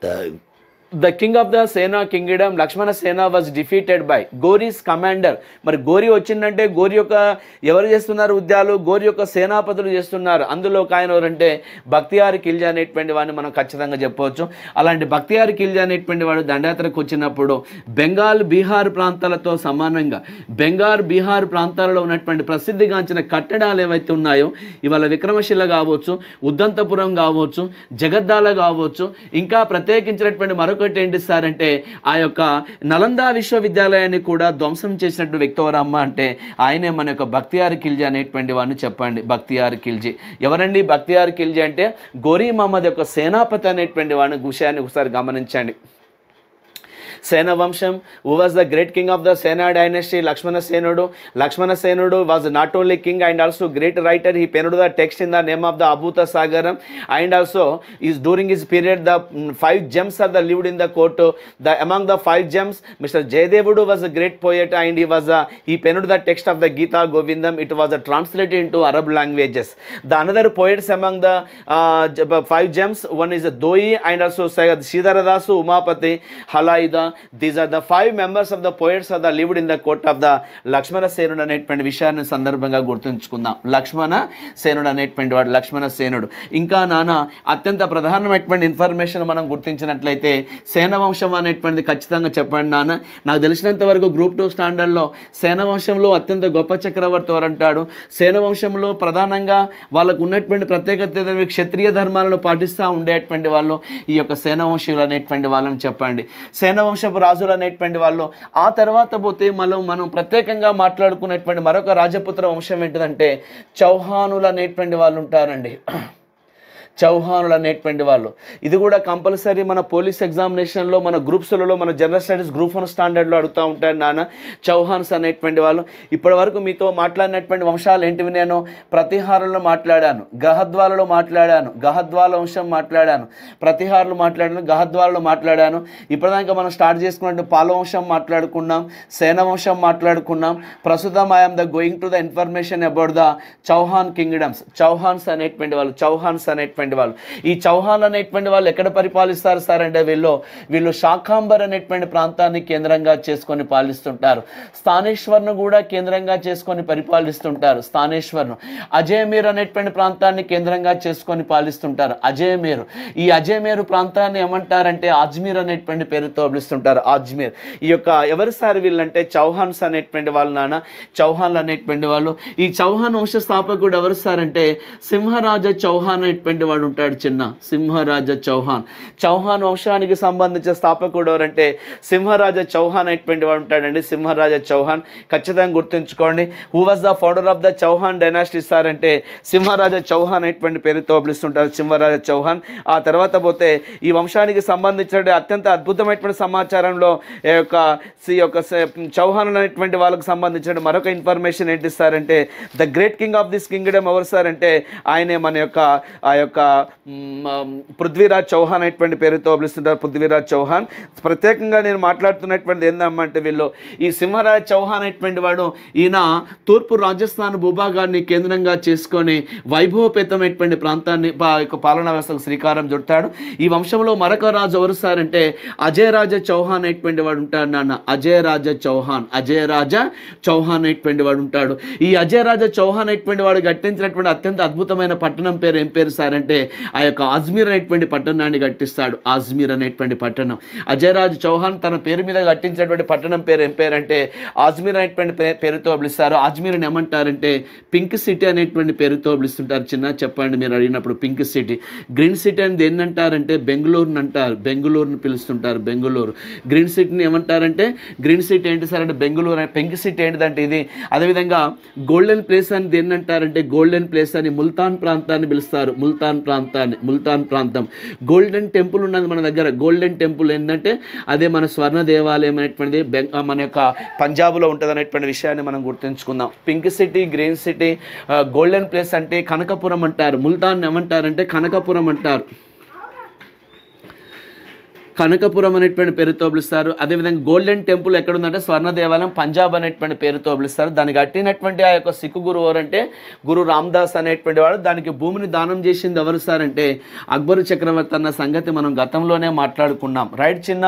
the the king of the Sena kingdom Lakshmana Sena was defeated by Ghori's commander మరి గోరీ వచ్చిందంటే గోరి యొక్క ఎవరు చేస్తున్నారు ఉద్యాలు గోరి యొక్క సేనాపతులు చేస్తున్నారు అందులో ఒక ఆయన ఎవరంటే భక్తియారి కిల్జా అనేటువంటి వాడిని మనం ఖచ్చితంగా చెప్పవచ్చు అలాంటి భక్తియారి కిల్జా అనేటువంటి వాడు దండయాత్రకు వచ్చినప్పుడు బెంగాల్ బీహార్ ప్రాంతాలతో సమానంగా బెంగాల్ బీహార్ ప్రాంతాలలో ఉన్నటువంటి ప్రసిద్ధిగాంచిన కట్టడాలు ఏవైతే ఉన్నాయో ఇవాళ విక్రమశిల కావచ్చు ఉద్దంతపురం కావచ్చు జగద్దాల కావచ్చు ఇంకా ప్రత్యేకించినటువంటి మరొక ఇంకొకటి ఏంటి సార్ అంటే ఆ యొక్క నలందా విశ్వవిద్యాలయాన్ని కూడా ధ్వంసం చేసినట్టు వ్యక్తవరమ్మ అంటే ఆయనే మన యొక్క భక్తియార్ కిల్జీ అనేటువంటి వాడిని చెప్పండి భక్తియార్ కిల్జీ ఎవరండి భక్తియార్ కిల్జీ అంటే గోరీ మహమ్మద్ యొక్క సేనాపతి అనేటువంటి వాడిని విషయాన్ని ఒకసారి గమనించండి సేన వంశం who was the great king of the Sena dynasty Lakshmana సేనుడు లక్ష్మణ సేనుడు was not only king and also great writer he penned the text in the name of the Abhuta Sagaram and also is during his period the five gems are the lived in the court the among the five gems mister జయదేవుడు was a great poet and he was he penned the text of the Gita Govindam it was a translated into Arab languages the another poets among the five gems one is Dhoyi and also said Sridhardas Umapati Halayudha these are the five members of the poets of the lived in the court of the Lakshmana సేనుడు అనేటువంటి విషయాన్ని సందర్భంగా గుర్తుంచుకుందాం లక్ష్మణ సేనుడు అనేటువంటి వాడు లక్ష్మణ సేనుడు ఇంకా నాన్న అత్యంత ప్రధానమైనటువంటి ఇన్ఫర్మేషన్ మనం గుర్తించినట్లయితే సేనవంశం అనేటువంటిది ఖచ్చితంగా చెప్పండి నాన్న నాకు తెలిసినంత వరకు గ్రూప్ టూ స్టాండర్డ్లో సేనవంశంలో అత్యంత గొప్ప చక్రవర్తి అంటాడు సేనవంశంలో ప్రధానంగా వాళ్ళకు ఉన్నటువంటి ప్రత్యేకత క్షత్రియ ధర్మాలను పాటిస్తూ ఉండేటువంటి వాళ్ళు ఈ యొక్క సేనవంశీయులు అనేటువంటి వాళ్ళని చెప్పండి సేనవంశ దేశపు రాజులు అనేటువంటి వాళ్ళు ఆ తర్వాత పోతే మనం మనం ప్రత్యేకంగా మాట్లాడుకునేటువంటి మరొక రాజపుత్ర వంశం ఏంటిదంటే చౌహానులు అనేటువంటి వాళ్ళు ఉంటారండి చౌహానులు అనేటువంటి వాళ్ళు ఇది కూడా కంపల్సరీ మన పోలీస్ ఎగ్జామినేషన్లో మన గ్రూప్స్లలో మన జనరల్ స్టడీస్ గ్రూప్ వన్ స్టాండర్డ్లో అడుగుతూ ఉంటాను నాన్న చౌహాన్స్ అనేటువంటి వాళ్ళు ఇప్పటివరకు మీతో మాట్లాడినటువంటి వంశాలు ఏంటివి నేను ప్రతిహారంలో మాట్లాడాను గహద్వాలలో మాట్లాడాను గహద్వాల వంశం మాట్లాడాను ప్రతిహారులు మాట్లాడాను గహద్వాలలో మాట్లాడాను ఇప్పటిదాకా మనం స్టార్ట్ చేసుకున్నట్టు పాలవంశం మాట్లాడుకున్నాం సేనవంశం మాట్లాడుకున్నాం ప్రస్తుతం I'm the going to the information about the Chauhan kingdoms Chauhans అనేటువంటి వాళ్ళు చౌహాన్స్ అనేటువంటి అనేటువంటి వాళ్ళు ఈ చౌహాన్ అనేటువంటి వాళ్ళు ఎక్కడ పరిపాలిస్తారు సార్ అంటే వీళ్ళు వీళ్ళు శాఖాంబర్ అనేటువంటి ప్రాంతాన్ని కేంద్రంగా చేసుకొని పాలిస్తుంటారు స్థానేశ్వర్ను కూడా కేంద్రంగా చేసుకొని పరిపాలిస్తుంటారు స్థానేశ్వర్ను అజయమీర్ అనేటువంటి ప్రాంతాన్ని కేంద్రంగా చేసుకొని పాలిస్తుంటారు అజయమీర్ ఈ అజయమేరు ప్రాంతాన్ని ఏమంటారంటే అజ్మీర్ అనేటువంటి పేరుతో పిలుస్తుంటారు అజ్మీర్ ఈ యొక్క సార్ వీళ్ళంటే చౌహాన్స్ అనేటువంటి వాళ్ళు నాన్న చౌహాన్లు అనేటువంటి వాళ్ళు ఈ చౌహాన్ వంశ స్థాపకుడు ఎవరు సార్ అంటే సింహరాజ చౌహాన్ అనేటువంటి వాడు ఉంటాడు చిన్న సింహరాజ చౌహాన్ చౌహాన్ వంశానికి సంబంధించిన స్థాపకుడు ఎవరంటే సింహరాజ చౌహాన్ అయినటువంటి వాడు ఉంటాడండి సింహరాజ చౌహాన్ ఖచ్చితంగా గుర్తుంచుకోండి who was the founder of the Chauhan dynasty sir అంటే సింహరాజ చౌహాన్ అయినటువంటి పేరుతో పిలుస్తుంటారు సింహరాజ చౌహాన్ ఆ తర్వాత పోతే ఈ వంశానికి సంబంధించిన అత్యంత అద్భుతమైనటువంటి సమాచారంలో యొక్క ఈ యొక్క చౌహాన్ అనేటువంటి వాళ్ళకు సంబంధించిన మరొక ఇన్ఫర్మేషన్ ఏంటి సార్ అంటే the great king of this kingdom ఎవరు సార్ అంటే ఆయనే మన యొక్క ఆ యొక్క పృథ్వీరాజ్ చౌహాన్ అనేటువంటి పేరుతో పిలుస్తుంటారు పృథ్వీరాజ్ చౌహాన్ ప్రత్యేకంగా నేను మాట్లాడుతున్నటువంటిది ఏందమ్మంటే వీళ్ళు ఈ సింహరాజ్ చౌహాన్ అనేటువంటి వాడు ఈయన తూర్పు రాజస్థాన్ భూభాగాన్ని కేంద్రంగా చేసుకొని వైభవపేతమైనటువంటి ప్రాంతాన్ని యొక్క పాలనా వ్యవస్థకు శ్రీకారం చుడతాడు ఈ వంశంలో మరొక రాజు ఎవరు సార్ అంటే రాజ చౌహాన్ అనేటువంటి వాడు ఉంటాడు నాన్న అజయ రాజ చౌహాన్ అజయ్ రాజ చౌహాన్ అనేటువంటి వాడు ఉంటాడు ఈ అజయ రాజ చౌహాన్ అనేటువంటి వాడు కట్టించినటువంటి అత్యంత అద్భుతమైన పట్టణం పేరు ఏం పేరు సార్ అంటే లేకపోతే ఆ యొక్క అజ్మీర్ అనేటువంటి పట్టణాన్ని కట్టిస్తాడు అజ్మీర్ అనేటువంటి పట్టణం అజయరాజు చౌహాన్ తన పేరు మీద కట్టించినటువంటి పట్టణం పేరు ఏం పేరంటే అజ్మీర్ అనేటువంటి పేరుతో పిలుస్తారు అజ్మీర్ని ఏమంటారంటే పింక్ సిటీ అనేటువంటి పేరుతో పిలుస్తుంటారు చిన్న చెప్పండి మీరు అడిగినప్పుడు పింక్ సిటీ గ్రీన్ సిటీ అనేది ఏంటంటారంటే బెంగళూరుని అంటారు బెంగళూరుని పిలుస్తుంటారు బెంగళూరు గ్రీన్ సిటీని ఏమంటారంటే గ్రీన్ సిటీ ఏంటి సార్ అంటే బెంగళూరు పింక్ సిటీ ఏంటిదంటే ఇది అదేవిధంగా గోల్డెన్ ప్లేస్ అని ఏంటంటారంటే గోల్డెన్ ప్లేస్ అని ముల్తాన్ ప్రాంతాన్ని పిలుస్తారు ముల్తాన్ ప్రాంతాన్ని ముల్తాన్ ప్రాంతం గోల్డెన్ టెంపుల్ ఉన్నది మన దగ్గర గోల్డెన్ టెంపుల్ ఏంటంటే అదే మన స్వర్ణ దేవాలయం అనేటువంటిది మన యొక్క పంజాబ్లో ఉంటుంది అనేటువంటి విషయాన్ని మనం గుర్తుంచుకుందాం pink city green city golden place అంటే కనకపురం అంటారు ముల్తాన్ ఏమంటారంటే కనకపురం అంటారు కనకపురం అనేటువంటి పేరుతో పిలుస్తారు అదేవిధంగా గోల్డెన్ టెంపుల్ ఎక్కడుందంటే స్వర్ణ దేవాలయం పంజాబ్ అనేటువంటి పేరుతో పిలుస్తారు దానికి కట్టినటువంటి ఆ యొక్క సిక్కు గురువు ఎవరంటే గురు రామ్దాస్ అనేటువంటి వాడు దానికి భూమిని దానం చేసింది ఎవరు సార్ అంటే అక్బరు చక్రవర్తి అన్న సంగతి మనం గతంలోనే మాట్లాడుకున్నాం రైట్ చిన్న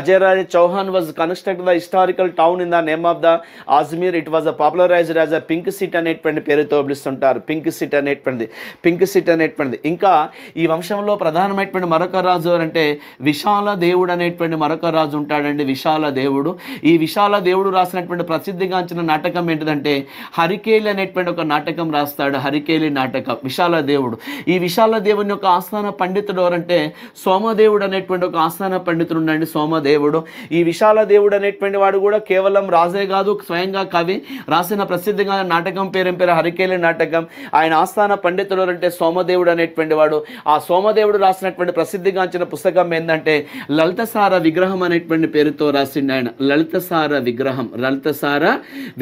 Ajayraj Chauhan was construct the historical town in the name of the Ajmer it was a popularized as a pink city అనేటువంటి పేరుతో పిలుస్తుంటారు పింక్ సిట్ అనేటువంటిది పింక్ సిట్ అనేటువంటిది ఇంకా ఈ వంశంలో ప్రధానమైనటువంటి మరొక రాజు అంటే విశాల విశాల దేవుడు అనేటువంటి మరొక రాజు ఉంటాడండి విశాల దేవుడు ఈ విశాల దేవుడు రాసినటువంటి ప్రసిద్ధిగాంచిన నాటకం ఏంటిదంటే హరికేలి అనేటువంటి ఒక నాటకం రాస్తాడు హరికేలి నాటకం విశాల దేవుడు ఈ విశాల దేవుని యొక్క ఆస్థాన పండితుడు ఎవరంటే సోమదేవుడు అనేటువంటి ఒక ఆస్థాన పండితుడు ఉండండి సోమదేవుడు ఈ విశాల దేవుడు అనేటువంటి వాడు కూడా కేవలం రాజే కాదు స్వయంగా కవి రాసిన ప్రసిద్ధిగా నాటకం పేరు పేరు హరికేలి నాటకం ఆయన ఆస్థాన పండితుడు అంటే సోమదేవుడు అనేటువంటి వాడు ఆ సోమదేవుడు రాసినటువంటి ప్రసిద్ధిగాంచిన పుస్తకం ఏంటంటే లలితసార విగ్రహం అనేటువంటి పేరుతో రాసిండు ఆయన లలితసార విగ్రహం లలితసార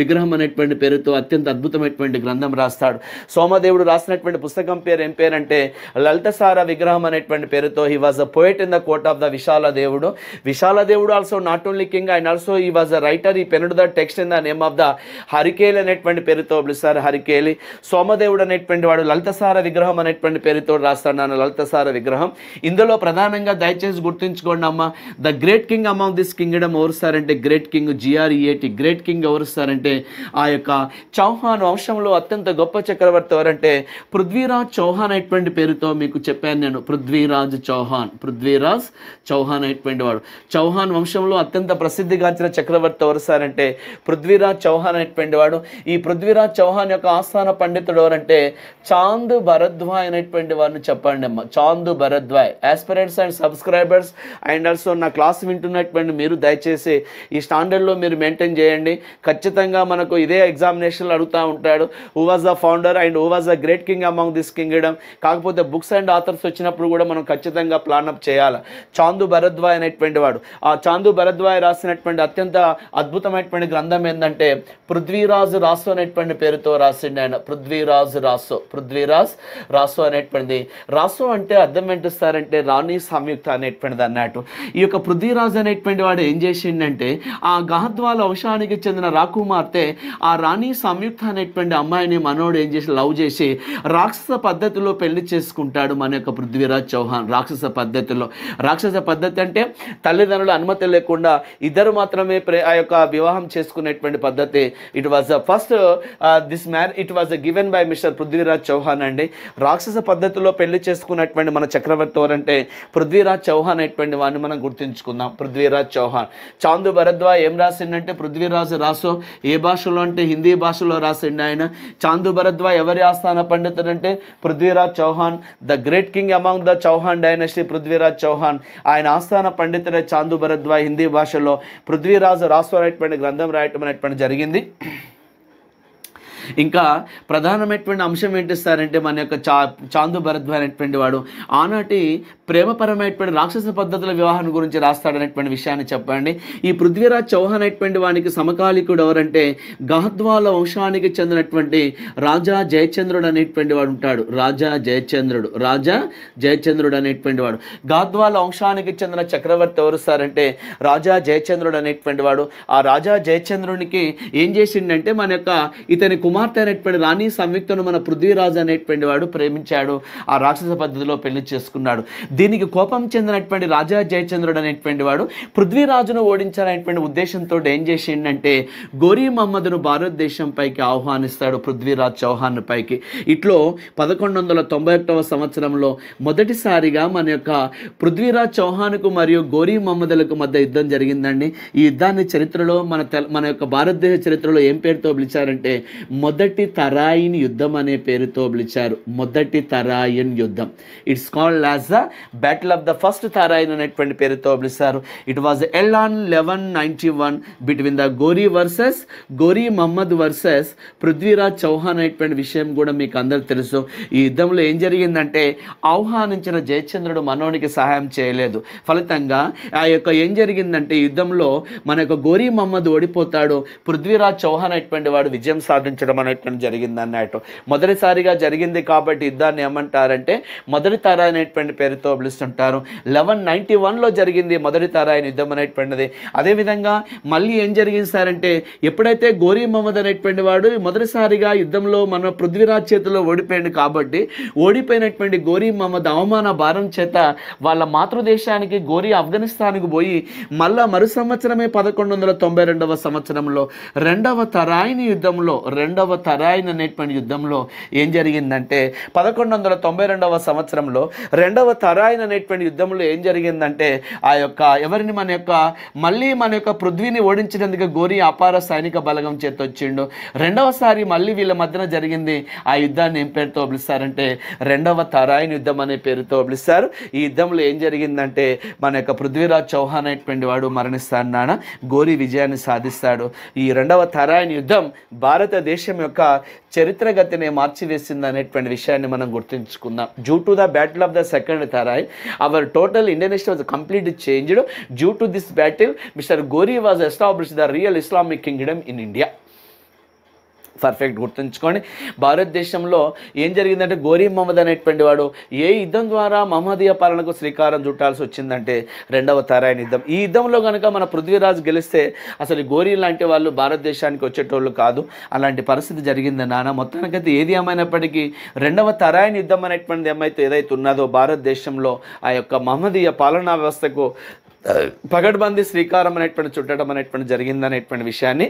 విగ్రహం అనేటువంటి పేరుతో అత్యంత అద్భుతమైనటువంటి గ్రంథం రాస్తాడు సోమదేవుడు రాసినటువంటి పుస్తకం పేరు ఏం పేరంటే లలితసార విగ్రహం అనేటువంటి పేరుతో he was a poet in the court of the Visala దేవుడు విశాల దేవుడు ఆల్సో నాట్ ఓన్లీ కింగ్ ఆయన also he was a writer he penned the text in the name of the Harikeli అనేటువంటి పేరుతో పిలుస్తారు హరికేలి సోమదేవుడు అనేటువంటి వాడు లలితసార విగ్రహం అనేటువంటి పేరుతో రాస్తాడు నాన్న లలితసార విగ్రహం ఇందులో ప్రధానంగా దయచేసి గుర్తుంచు గుర్తుపెట్టుకోండి అమ్మ the great king among this kingdom ఎవరుస్తారంటే great king G R E A T great king ఎవరుస్తారంటే ఆ యొక్క చౌహాన్ వంశంలో అత్యంత గొప్ప చక్రవర్తి ఎవరంటే పృథ్వీరాజ్ చౌహాన్ అయినటువంటి పేరుతో మీకు చెప్పాను నేను పృథ్వీరాజ్ చౌహాన్ పృథ్వీరాజ్ చౌహాన్ అయినటువంటి వాడు చౌహాన్ వంశంలో అత్యంత ప్రసిద్ధిగాంచిన చక్రవర్తి ఎవరుస్తారంటే పృథ్వీరాజ్ చౌహాన్ అయినటువంటి వాడు ఈ పృథ్వీరాజ్ చౌహాన్ యొక్క ఆస్థాన పండితుడు ఎవరంటే చాంద్ భరద్వాయ్ అనేటువంటి వారిని చెప్పండి అమ్మ Chand Bharadwaj aspirants and subscribers and also నా క్లాస్ వింటున్నటువంటి మీరు దయచేసి ఈ స్టాండర్డ్లో మీరు మెయింటైన్ చేయండి ఖచ్చితంగా మనకు ఇదే ఎగ్జామినేషన్లు అడుగుతూ ఉంటాడు who was the founder and who was the great king among this kingdom కాకపోతే బుక్స్ అండ్ ఆథర్స్ వచ్చినప్పుడు కూడా మనం ఖచ్చితంగా ప్లానప్ చేయాలి చాందు భరద్వాయ్ అనేటువంటి వాడు ఆ చాందు భరద్వాయ్ రాసినటువంటి అత్యంత అద్భుతమైనటువంటి గ్రంథం ఏంటంటే పృథ్వీరాజు రాసు అనేటువంటి పేరుతో రాసిండు ఆయన పృథ్వీరాజు రాసు పృథ్వీరాజ్ రాసు అనేటువంటిది రాసు అంటే అర్థం ఏంటిస్తారంటే రాణి సంయుక్త అనేటువంటిది అన్నాడు విరాట్ ఈ యొక్క పృథ్వీరాజు అనేటువంటి వాడు ఏం చేసిండంటే ఆ గహద్వాల వంశానికి చెందిన రాకుమార్తె ఆ రాణి సంయుక్త అనేటువంటి అమ్మాయిని మనోడు ఏం చేసి లవ్ చేసి రాక్షస పద్ధతిలో పెళ్లి చేసుకుంటాడు మన యొక్క పృథ్వీరాజ్ చౌహాన్ రాక్షస పద్ధతిలో రాక్షస పద్ధతి అంటే తల్లిదండ్రుల అనుమతి లేకుండా ఇద్దరు మాత్రమే ప్రే ఆ యొక్క వివాహం చేసుకునేటువంటి పద్ధతి it was the first this man it was given by mister Prithviraj Chauhan అండి రాక్షస పద్ధతిలో పెళ్లి చేసుకున్నటువంటి మన చక్రవర్తి ఎవరంటే పృథ్వీరాజ్ చౌహాన్ అనేటువంటి వాడిని మనం గుర్తించుకుందాం పృథ్వీరాజ్ చౌహాన్ చాందు భరద్వా ఏం రాసిండంటే పృథ్వీరాజు రాసో ఏ భాషలో అంటే హిందీ భాషలో రాసిండు ఆయన చాందు భరద్వా ఎవరి ఆస్థాన పండితుడు అంటే Prithviraj Chauhan the great king among the Chauhan dynasty Prithviraj Chauhan ఆయన ఆస్థాన పండితుడే చాందు భరద్వా హిందీ భాషలో పృథ్వీరాజు రాసు అనేటువంటి గ్రంథం రాయటం అనేటువంటి జరిగింది ఇంకా ప్రధానమైనటువంటి అంశం ఏంటి సార్ అంటే మన యొక్క చా చాందు భరద్వాజ్ అనేటువంటి వాడు ఆనాటి ప్రేమపరమైనటువంటి రాక్షస పద్ధతుల వివాహం గురించి రాస్తాడనేటువంటి విషయాన్ని చెప్పండి ఈ పృథ్వీరాజ్ చౌహాన్ అనేటువంటి వానికి సమకాలికుడు ఎవరంటే గహద్వాల వంశానికి చెందినటువంటి రాజా జయచంద్రుడు అనేటువంటి వాడు ఉంటాడు రాజా జయచంద్రుడు రాజా జయచంద్రుడు అనేటువంటి వాడు గాద్వాల వంశానికి చెందిన చక్రవర్తి ఎవరు సార్ అంటే రాజా జయచంద్రుడు అనేటువంటి వాడు ఆ రాజా జయచంద్రునికి ఏం చేసిండంటే మన యొక్క ఇతని కుమార్ కుమార్తె అనేటువంటి రాణి సంయుక్తను మన పృథ్వీరాజు అనేటువంటి వాడు ప్రేమించాడు ఆ రాక్షస పద్ధతిలో పెళ్లి చేసుకున్నాడు దీనికి కోపం చెందినటువంటి రాజా జయచంద్రుడు అనేటువంటి వాడు పృథ్వీరాజును ఓడించాలనేటువంటి ఉద్దేశంతో ఏం చేసిండంటే గోరీ మహమ్మద్ను భారతదేశంపైకి ఆహ్వానిస్తాడు పృథ్వీరాజ్ చౌహాన్ పైకి ఇట్లో పదకొండు వందల తొంభై ఒకటవ సంవత్సరంలో మొదటిసారిగా మన యొక్క పృథ్వీరాజ్ చౌహాన్కు మరియు గోరీ మహమ్మదులకు మధ్య యుద్ధం జరిగిందండి ఈ యుద్ధాన్ని చరిత్రలో మన మన యొక్క భారతదేశ చరిత్రలో ఏం పేరుతో పిలిచారంటే మొదటి తరాయిన్ యుద్ధం అనే పేరుతో పిలిచారు మొదటి తరాయిన్ యుద్ధం it's called as the battle of the first Tarain అనేటువంటి పేరుతో పిలిచారు ఇట్ వాజ్ ఎలాన్ eleven ninety one between the Ghori versus Ghori Mohammed versus Prithviraj Chauhan అనేటువంటి విషయం కూడా మీకు అందరు తెలుసు ఈ యుద్ధంలో ఏం జరిగిందంటే ఆహ్వానించిన జయచంద్రుడు మనోనికి సహాయం చేయలేదు ఫలితంగా ఆ యొక్క ఏం జరిగిందంటే యుద్ధంలో మన యొక్క గోరీ మహమ్మద్ ఓడిపోతాడు పృథ్వీరాజ్ చౌహాన్ అనేటువంటి వాడు విజయం సాధించడం యుద్ధం అనేటువంటి జరిగింది అన్నట్టు మొదటిసారిగా జరిగింది కాబట్టి యుద్ధాన్ని ఏమంటారంటే మొదటి తర అనేటువంటి పేరుతో పిలుస్తుంటారు లెవెన్ నైంటీ వన్లో జరిగింది మొదటి తర యుద్ధం అనేటువంటిది అదేవిధంగా మళ్ళీ ఏం జరిగింది సార్ అంటే ఎప్పుడైతే గోరీ మహమ్మద్ అనేటువంటి వాడు మొదటిసారిగా యుద్ధంలో మన పృథ్వీరాజ్ చేతిలో ఓడిపోయాడు కాబట్టి ఓడిపోయినటువంటి గోరీ మహమ్మద్ అవమాన భారం చేత వాళ్ళ మాతృదేశానికి గోరీ ఆఫ్ఘనిస్తాన్కు పోయి మళ్ళా మరు సంవత్సరమే పదకొండు వందల తొంభై రెండవ సంవత్సరంలో రెండవ తరాయిని యుద్ధంలో రెండు రెండవ తరాయిన అనేటువంటి యుద్ధంలో ఏం జరిగిందంటే పదకొండు వందల తొంభై రెండవ సంవత్సరంలో రెండవ తరాయిన అనేటువంటి యుద్ధంలో ఏం జరిగిందంటే ఆ యొక్క ఎవరిని మన యొక్క మళ్ళీ మన యొక్క పృథ్వీని ఓడించినందుకు గోరి అపార సైనిక బలగం వచ్చిండు రెండవసారి మళ్ళీ వీళ్ళ మధ్యన జరిగింది ఆ యుద్ధాన్ని ఏం పేరుతో పిలుస్తారంటే రెండవ తరాయిన యుద్ధం అనే పేరుతో పిలుస్తారు ఈ యుద్ధంలో ఏం జరిగిందంటే మన యొక్క పృథ్వీరాజ్ చౌహాన్ అనేటువంటి వాడు మరణిస్తాడు నాన్న గోరి విజయాన్ని సాధిస్తాడు ఈ రెండవ తరాయిన యుద్ధం భారతదేశ దేశం యొక్క చరిత్రగతిని మార్చివేసింది అనేటువంటి విషయాన్ని మనం గుర్తుంచుకుందాం due to the battle of the second Tarai our total Indian history was complete changed due to this battle mister Ghori was establish the real Islamic kingdom in India perfect గుర్తుంచుకోండి భారతదేశంలో ఏం జరిగిందంటే గోరీ మహమ్మద్ అనేటువంటి వాడు ఏ యుద్ధం ద్వారా మహమ్మదీయ పాలనకు శ్రీకారం చుట్టాల్సి వచ్చిందంటే రెండవ తరాయన యుద్ధం ఈ యుద్ధంలో కనుక మన పృథ్వీరాజు గెలిస్తే అసలు గోరీ లాంటి వాళ్ళు భారతదేశానికి వచ్చేటోళ్ళు కాదు అలాంటి పరిస్థితి జరిగింది నాన్న మొత్తానికైతే ఏది ఏమైనప్పటికీ రెండవ తరాయన యుద్ధం అనేటువంటిది ఏమైతే ఏదైతే ఉన్నదో భారతదేశంలో ఆ యొక్క మహమ్మదీయ పాలనా వ్యవస్థకు పగడ్బంది శ్రీకారం అనేటువంటి చుట్టడం అనేటువంటి జరిగిందనేటువంటి విషయాన్ని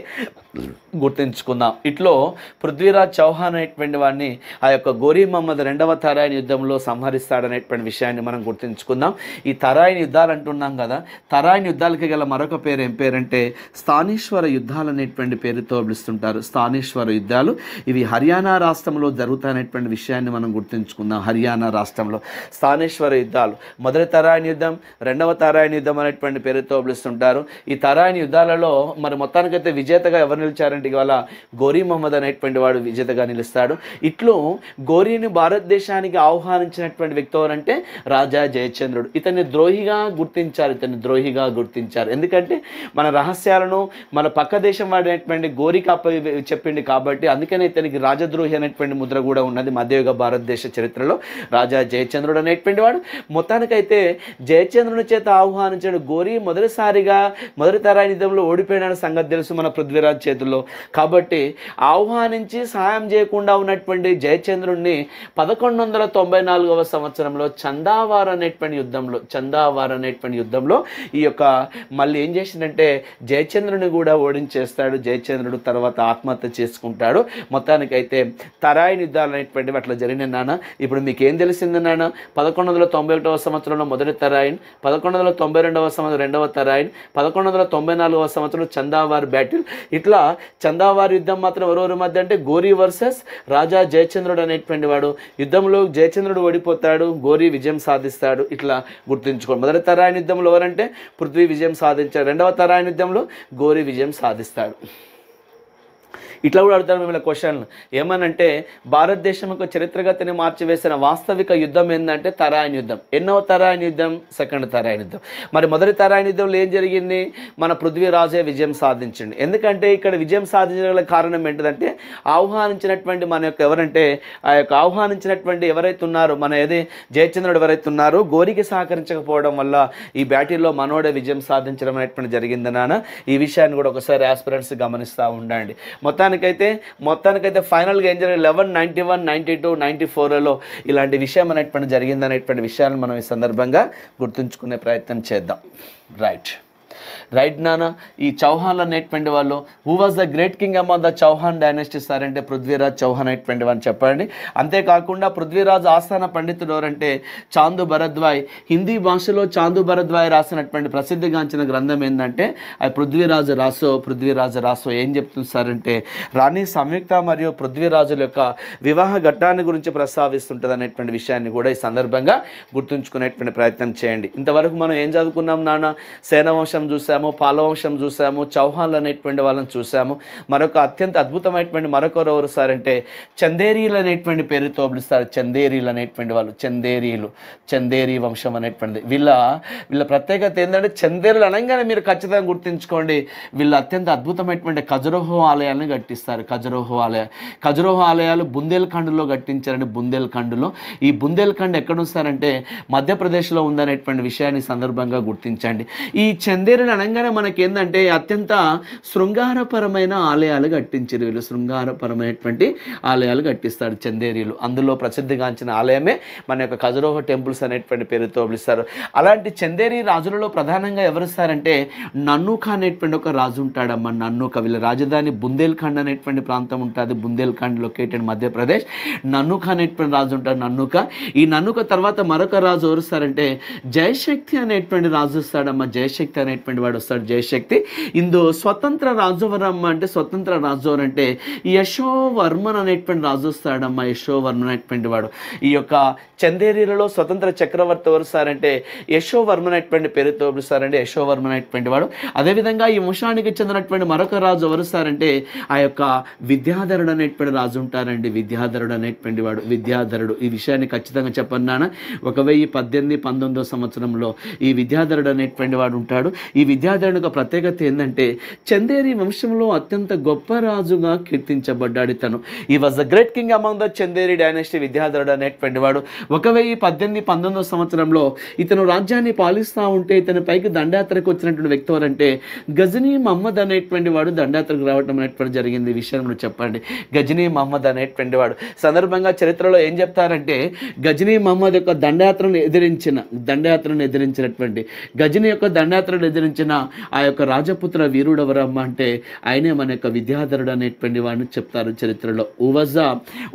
గుర్తించుకుందాం ఇట్లో పృథ్వీరాజ్ చౌహాన్ అనేటువంటి వాడిని ఆ యొక్క గోరీ మహమ్మద్ రెండవ తరాయిని యుద్ధంలో సంహరిస్తాడనేటువంటి విషయాన్ని మనం గుర్తించుకుందాం ఈ తరాయిని యుద్ధాలు అంటున్నాం కదా తరాయిని యుద్ధాలకి గల మరొక పేరు ఏం పేరంటే స్థానీశ్వర యుద్ధాలు అనేటువంటి పేరుతో పిలుస్తుంటారు స్థానీశ్వర యుద్ధాలు ఇవి హర్యానా రాష్ట్రంలో జరుగుతాయనేటువంటి విషయాన్ని మనం గుర్తించుకుందాం హర్యానా రాష్ట్రంలో స్థానేశ్వర యుద్ధాలు మొదటి తరాయిని యుద్ధం రెండవ తరాయిని యుద్ధం అనేటువంటి పేరుతో పిలుస్తుంటారు ఈ తరాయిని యుద్ధాలలో మరి మొత్తానికైతే విజేతగా ఎవరు నిలిచారంటే ఇవాళ గోరీ మహమ్మద్ అనేటువంటి వాడు విజేతగా నిలుస్తాడు ఇట్లు గోరీని భారతదేశానికి ఆహ్వానించినటువంటి వ్యక్తి ఎవరంటే రాజా జయచంద్రుడు ఇతన్ని ద్రోహిగా గుర్తించారు ఇతన్ని ద్రోహిగా గుర్తించారు ఎందుకంటే మన రహస్యాలను మన పక్క దేశం వాడినటువంటి గోరికి అప్ప చెప్పింది కాబట్టి అందుకనే ఇతనికి రాజద్రోహి అనేటువంటి ముద్ర కూడా ఉన్నది మధ్యయుగ భారతదేశ చరిత్రలో రాజా జయచంద్రుడు అనేటువంటి వాడు మొత్తానికైతే జయచంద్రుని చేత ఆహ్వానించిన అతడు గోరి మొదటిసారిగా మొదటి తరాయి నిధంలో ఓడిపోయిన సంగతి తెలుసు మన పృథ్వీరాజ్ చేతుల్లో కాబట్టి ఆహ్వానించి సహాయం చేయకుండా ఉన్నటువంటి జయచంద్రుణ్ణి పదకొండు వందల తొంభై నాలుగవ సంవత్సరంలో చందావార్ అనేటువంటి యుద్ధంలో చందావార్ అనేటువంటి యుద్ధంలో ఈ యొక్క మళ్ళీ ఏం చేసిందంటే జయచంద్రుని కూడా ఓడించేస్తాడు జయచంద్రుడు తర్వాత ఆత్మహత్య చేసుకుంటాడు మొత్తానికైతే తరాయి యుద్ధాలు అనేటువంటివి అట్లా జరిగిన నాన్న ఇప్పుడు మీకు ఏం తెలిసిందే నాన్న పదకొండు వందల తొంభై ఒకటవ సంవత్సరంలో మొదటి తరాయిన్ పదకొండు వందల తొంభై రెండవ పదహారవ సంవత్సరం రెండవ తరాయిన్ పదకొండు వందల తొంభై నాలుగవ సంవత్సరం చందావార్ బ్యాటిల్ ఇట్లా చందావారి యుద్ధం మాత్రం ఎవరెవరి మధ్య అంటే గోరీ వర్సెస్ రాజా జయచంద్రుడు అనేటువంటి వాడు యుద్ధంలో జయచంద్రుడు ఓడిపోతాడు గోరీ విజయం సాధిస్తాడు ఇట్లా గుర్తుంచుకోండి మొదటి తరాయిన యుద్ధంలో ఎవరంటే పృథ్వీ విజయం సాధించాడు రెండవ తరాయిన యుద్ధంలో గోరీ విజయం సాధిస్తాడు ఇట్లా కూడా అడుగుతారు మిమ్మల్ని క్వశ్చన్ ఏమనంటే భారతదేశం యొక్క చరిత్రగతిని మార్చివేసిన వాస్తవిక యుద్ధం ఏంటంటే తరాయన యుద్ధం ఎన్నో తరాయన యుద్ధం సెకండ్ తరాయన యుద్ధం మరి మొదటి తరాయన యుద్ధంలో ఏం జరిగింది మన పృథ్వీరాజే విజయం సాధించండి ఎందుకంటే ఇక్కడ విజయం సాధించగల కారణం ఏంటంటే ఆహ్వానించినటువంటి మన యొక్క ఎవరంటే ఆ యొక్క ఆహ్వానించినటువంటి ఎవరైతే ఉన్నారో మన ఏది జయచంద్రుడు ఎవరైతే ఉన్నారో గోరికి సహకరించకపోవడం వల్ల ఈ బ్యాటిల్లో మనోడే విజయం సాధించడం అనేటువంటి జరిగింది ఈ విషయాన్ని కూడా ఒకసారి ఆస్పిరెంట్స్ గమనిస్తూ ఉండండి మొత్తం మొత్తానికైతే మొత్తానికైతే ఫైనల్గా ఏం జరిగింది eleven ninety one ninety two ninety ఫోర్లో ఇలాంటి విషయం అనేటువంటి జరిగిందనేటువంటి విషయాన్ని మనం ఈ సందర్భంగా గుర్తుంచుకునే ప్రయత్నం చేద్దాం రైట్ రైట్ నానా ఈ చౌహాన్లు అనేటువంటి వాళ్ళు who was the great king అమ్మ ద చౌహాన్ డైనాసిటీ సార్ అంటే పృథ్వీరాజ్ చౌహాన్ అనేటువంటి వాళ్ళు చెప్పండి అంతేకాకుండా పృథ్వీరాజ్ ఆస్థాన పండితుడు ఎవరంటే చాందు భరద్వాయ్ హిందీ భాషలో చాందు భరద్వాయ్ రాసినటువంటి ప్రసిద్ధిగాంచిన గ్రంథం ఏంటంటే అది పృథ్వీరాజు రాసో పృథ్వీరాజు రాసో ఏం చెప్తుంది సార్ అంటే రాణి సంయుక్త మరియు పృథ్వీరాజుల యొక్క వివాహ ఘట్టాన్ని గురించి ప్రస్తావిస్తుంటుంది అనేటువంటి విషయాన్ని కూడా ఈ సందర్భంగా గుర్తుంచుకునేటువంటి ప్రయత్నం చేయండి ఇంతవరకు మనం ఏం చదువుకున్నాం నాన్న సేనవంశం చూసాము పాలవంశం చూసాము చౌహాన్లు అనేటువంటి వాళ్ళని చూసాము మరొక అత్యంత అద్భుతమైనటువంటి మరొకరు అంటే చందేరీలు అనేటువంటి పేరుతో పిలుస్తారు చందేరీలు అనేటువంటి వాళ్ళు చందేరీలు చందేరీ వంశం అనేటువంటిది వీళ్ళ వీళ్ళ ప్రత్యేకత ఏంటంటే చందేరులు అనగానే మీరు ఖచ్చితంగా గుర్తించుకోండి వీళ్ళు అత్యంత అద్భుతమైనటువంటి ఖజరోహో ఆలయాన్ని కట్టిస్తారు ఖజరోహో ఆలయ ఖజరోహో ఆలయాలు బుందేల్ఖండ్లో కట్టించారండి బుందేల్ఖండ్లో ఈ బుందేల్ఖండ్ ఎక్కడ ఉంస్తారంటే మధ్యప్రదేశ్లో ఉందనేటువంటి విషయాన్ని సందర్భంగా గుర్తించండి ఈ చందే కచేరీలు అనగానే ఏంటంటే అత్యంత శృంగారపరమైన ఆలయాలు కట్టించారు వీళ్ళు శృంగారపరమైనటువంటి ఆలయాలు కట్టిస్తారు చందేరీలు అందులో ప్రసిద్ధిగాంచిన ఆలయమే మన యొక్క కజరోహ టెంపుల్స్ అనేటువంటి పేరుతో పిలుస్తారు అలాంటి చందేరి రాజులలో ప్రధానంగా ఎవరిస్తారంటే నన్నుక అనేటువంటి ఒక రాజు ఉంటాడమ్మ నన్నుక వీళ్ళ రాజధాని బుందేల్ఖండ్ అనేటువంటి ప్రాంతం ఉంటుంది బుందేల్ఖండ్ లొకేటెడ్ మధ్యప్రదేశ్ నన్నుక అనేటువంటి రాజు ఉంటాడు నన్నుక ఈ నన్నుక తర్వాత మరొక రాజు ఎవరుస్తారంటే జయశక్తి అనేటువంటి రాజు వస్తాడమ్మ జయశక్తి అనేటువంటి డిపార్ట్మెంట్ వాడు వస్తాడు జయశక్తి ఇందు స్వతంత్ర రాజవరమ్మ అంటే స్వతంత్ర రాజవరం అంటే యశోవర్మన్ అనేటువంటి రాజు వస్తాడమ్మ యశోవర్మన్ అనేటువంటి వాడు ఈ యొక్క చందేరీలలో స్వతంత్ర చక్రవర్తి సార్ అంటే యశోవర్మన్ అనేటువంటి పేరుతో పిలుస్తారంటే యశోవర్మన్ అనేటువంటి వాడు అదేవిధంగా ఈ వంశానికి చెందినటువంటి మరొక రాజు ఎవరు అంటే ఆ యొక్క విద్యాధరుడు అనేటువంటి రాజు ఉంటారండి విద్యాధరుడు అనేటువంటి వాడు విద్యాధరుడు ఈ విషయాన్ని ఖచ్చితంగా చెప్పన్నాను ఒక వెయ్యి పద్దెనిమిది పంతొమ్మిదో సంవత్సరంలో ఈ విద్యాధరుడు అనేటువంటి వాడు ఉంటాడు ఈ విద్యాధరుని ప్రత్యేకత ఏంటంటే చందేరి వంశంలో అత్యంత గొప్ప రాజుగా కీర్తించబడ్డాడు తను he was the great king among the Chanderi dynasty విద్యాధరుడు అనేటువంటి వాడు ఒక వెయ్యి పద్దెనిమిది పంతొమ్మిదో సంవత్సరంలో ఇతను రాజ్యాన్ని పాలిస్తూ ఉంటే ఇతని పైకి దండయాత్రకు వచ్చినటువంటి వ్యక్తి ఎవరంటే గజనీ మహమ్మద్ అనేటువంటి వాడు దండయాత్రకు రావడం అనేటువంటి జరిగింది విషయంలో చెప్పండి గజనీ మహమ్మద్ అనేటువంటి వాడు సందర్భంగా చరిత్రలో ఏం చెప్తారంటే గజనీ మహమ్మద్ యొక్క దండయాత్రను ఎదిరించిన దండయాత్రను ఎదిరించినటువంటి గజనీ యొక్క దండయాత్రను ధరించిన ఆ యొక్క రాజపుత్ర ఎవరమ్మా అంటే ఆయనే మన యొక్క విద్యాధరుడు అనేటువంటి వాడిని చెప్తారు చరిత్రలో ఉవజ్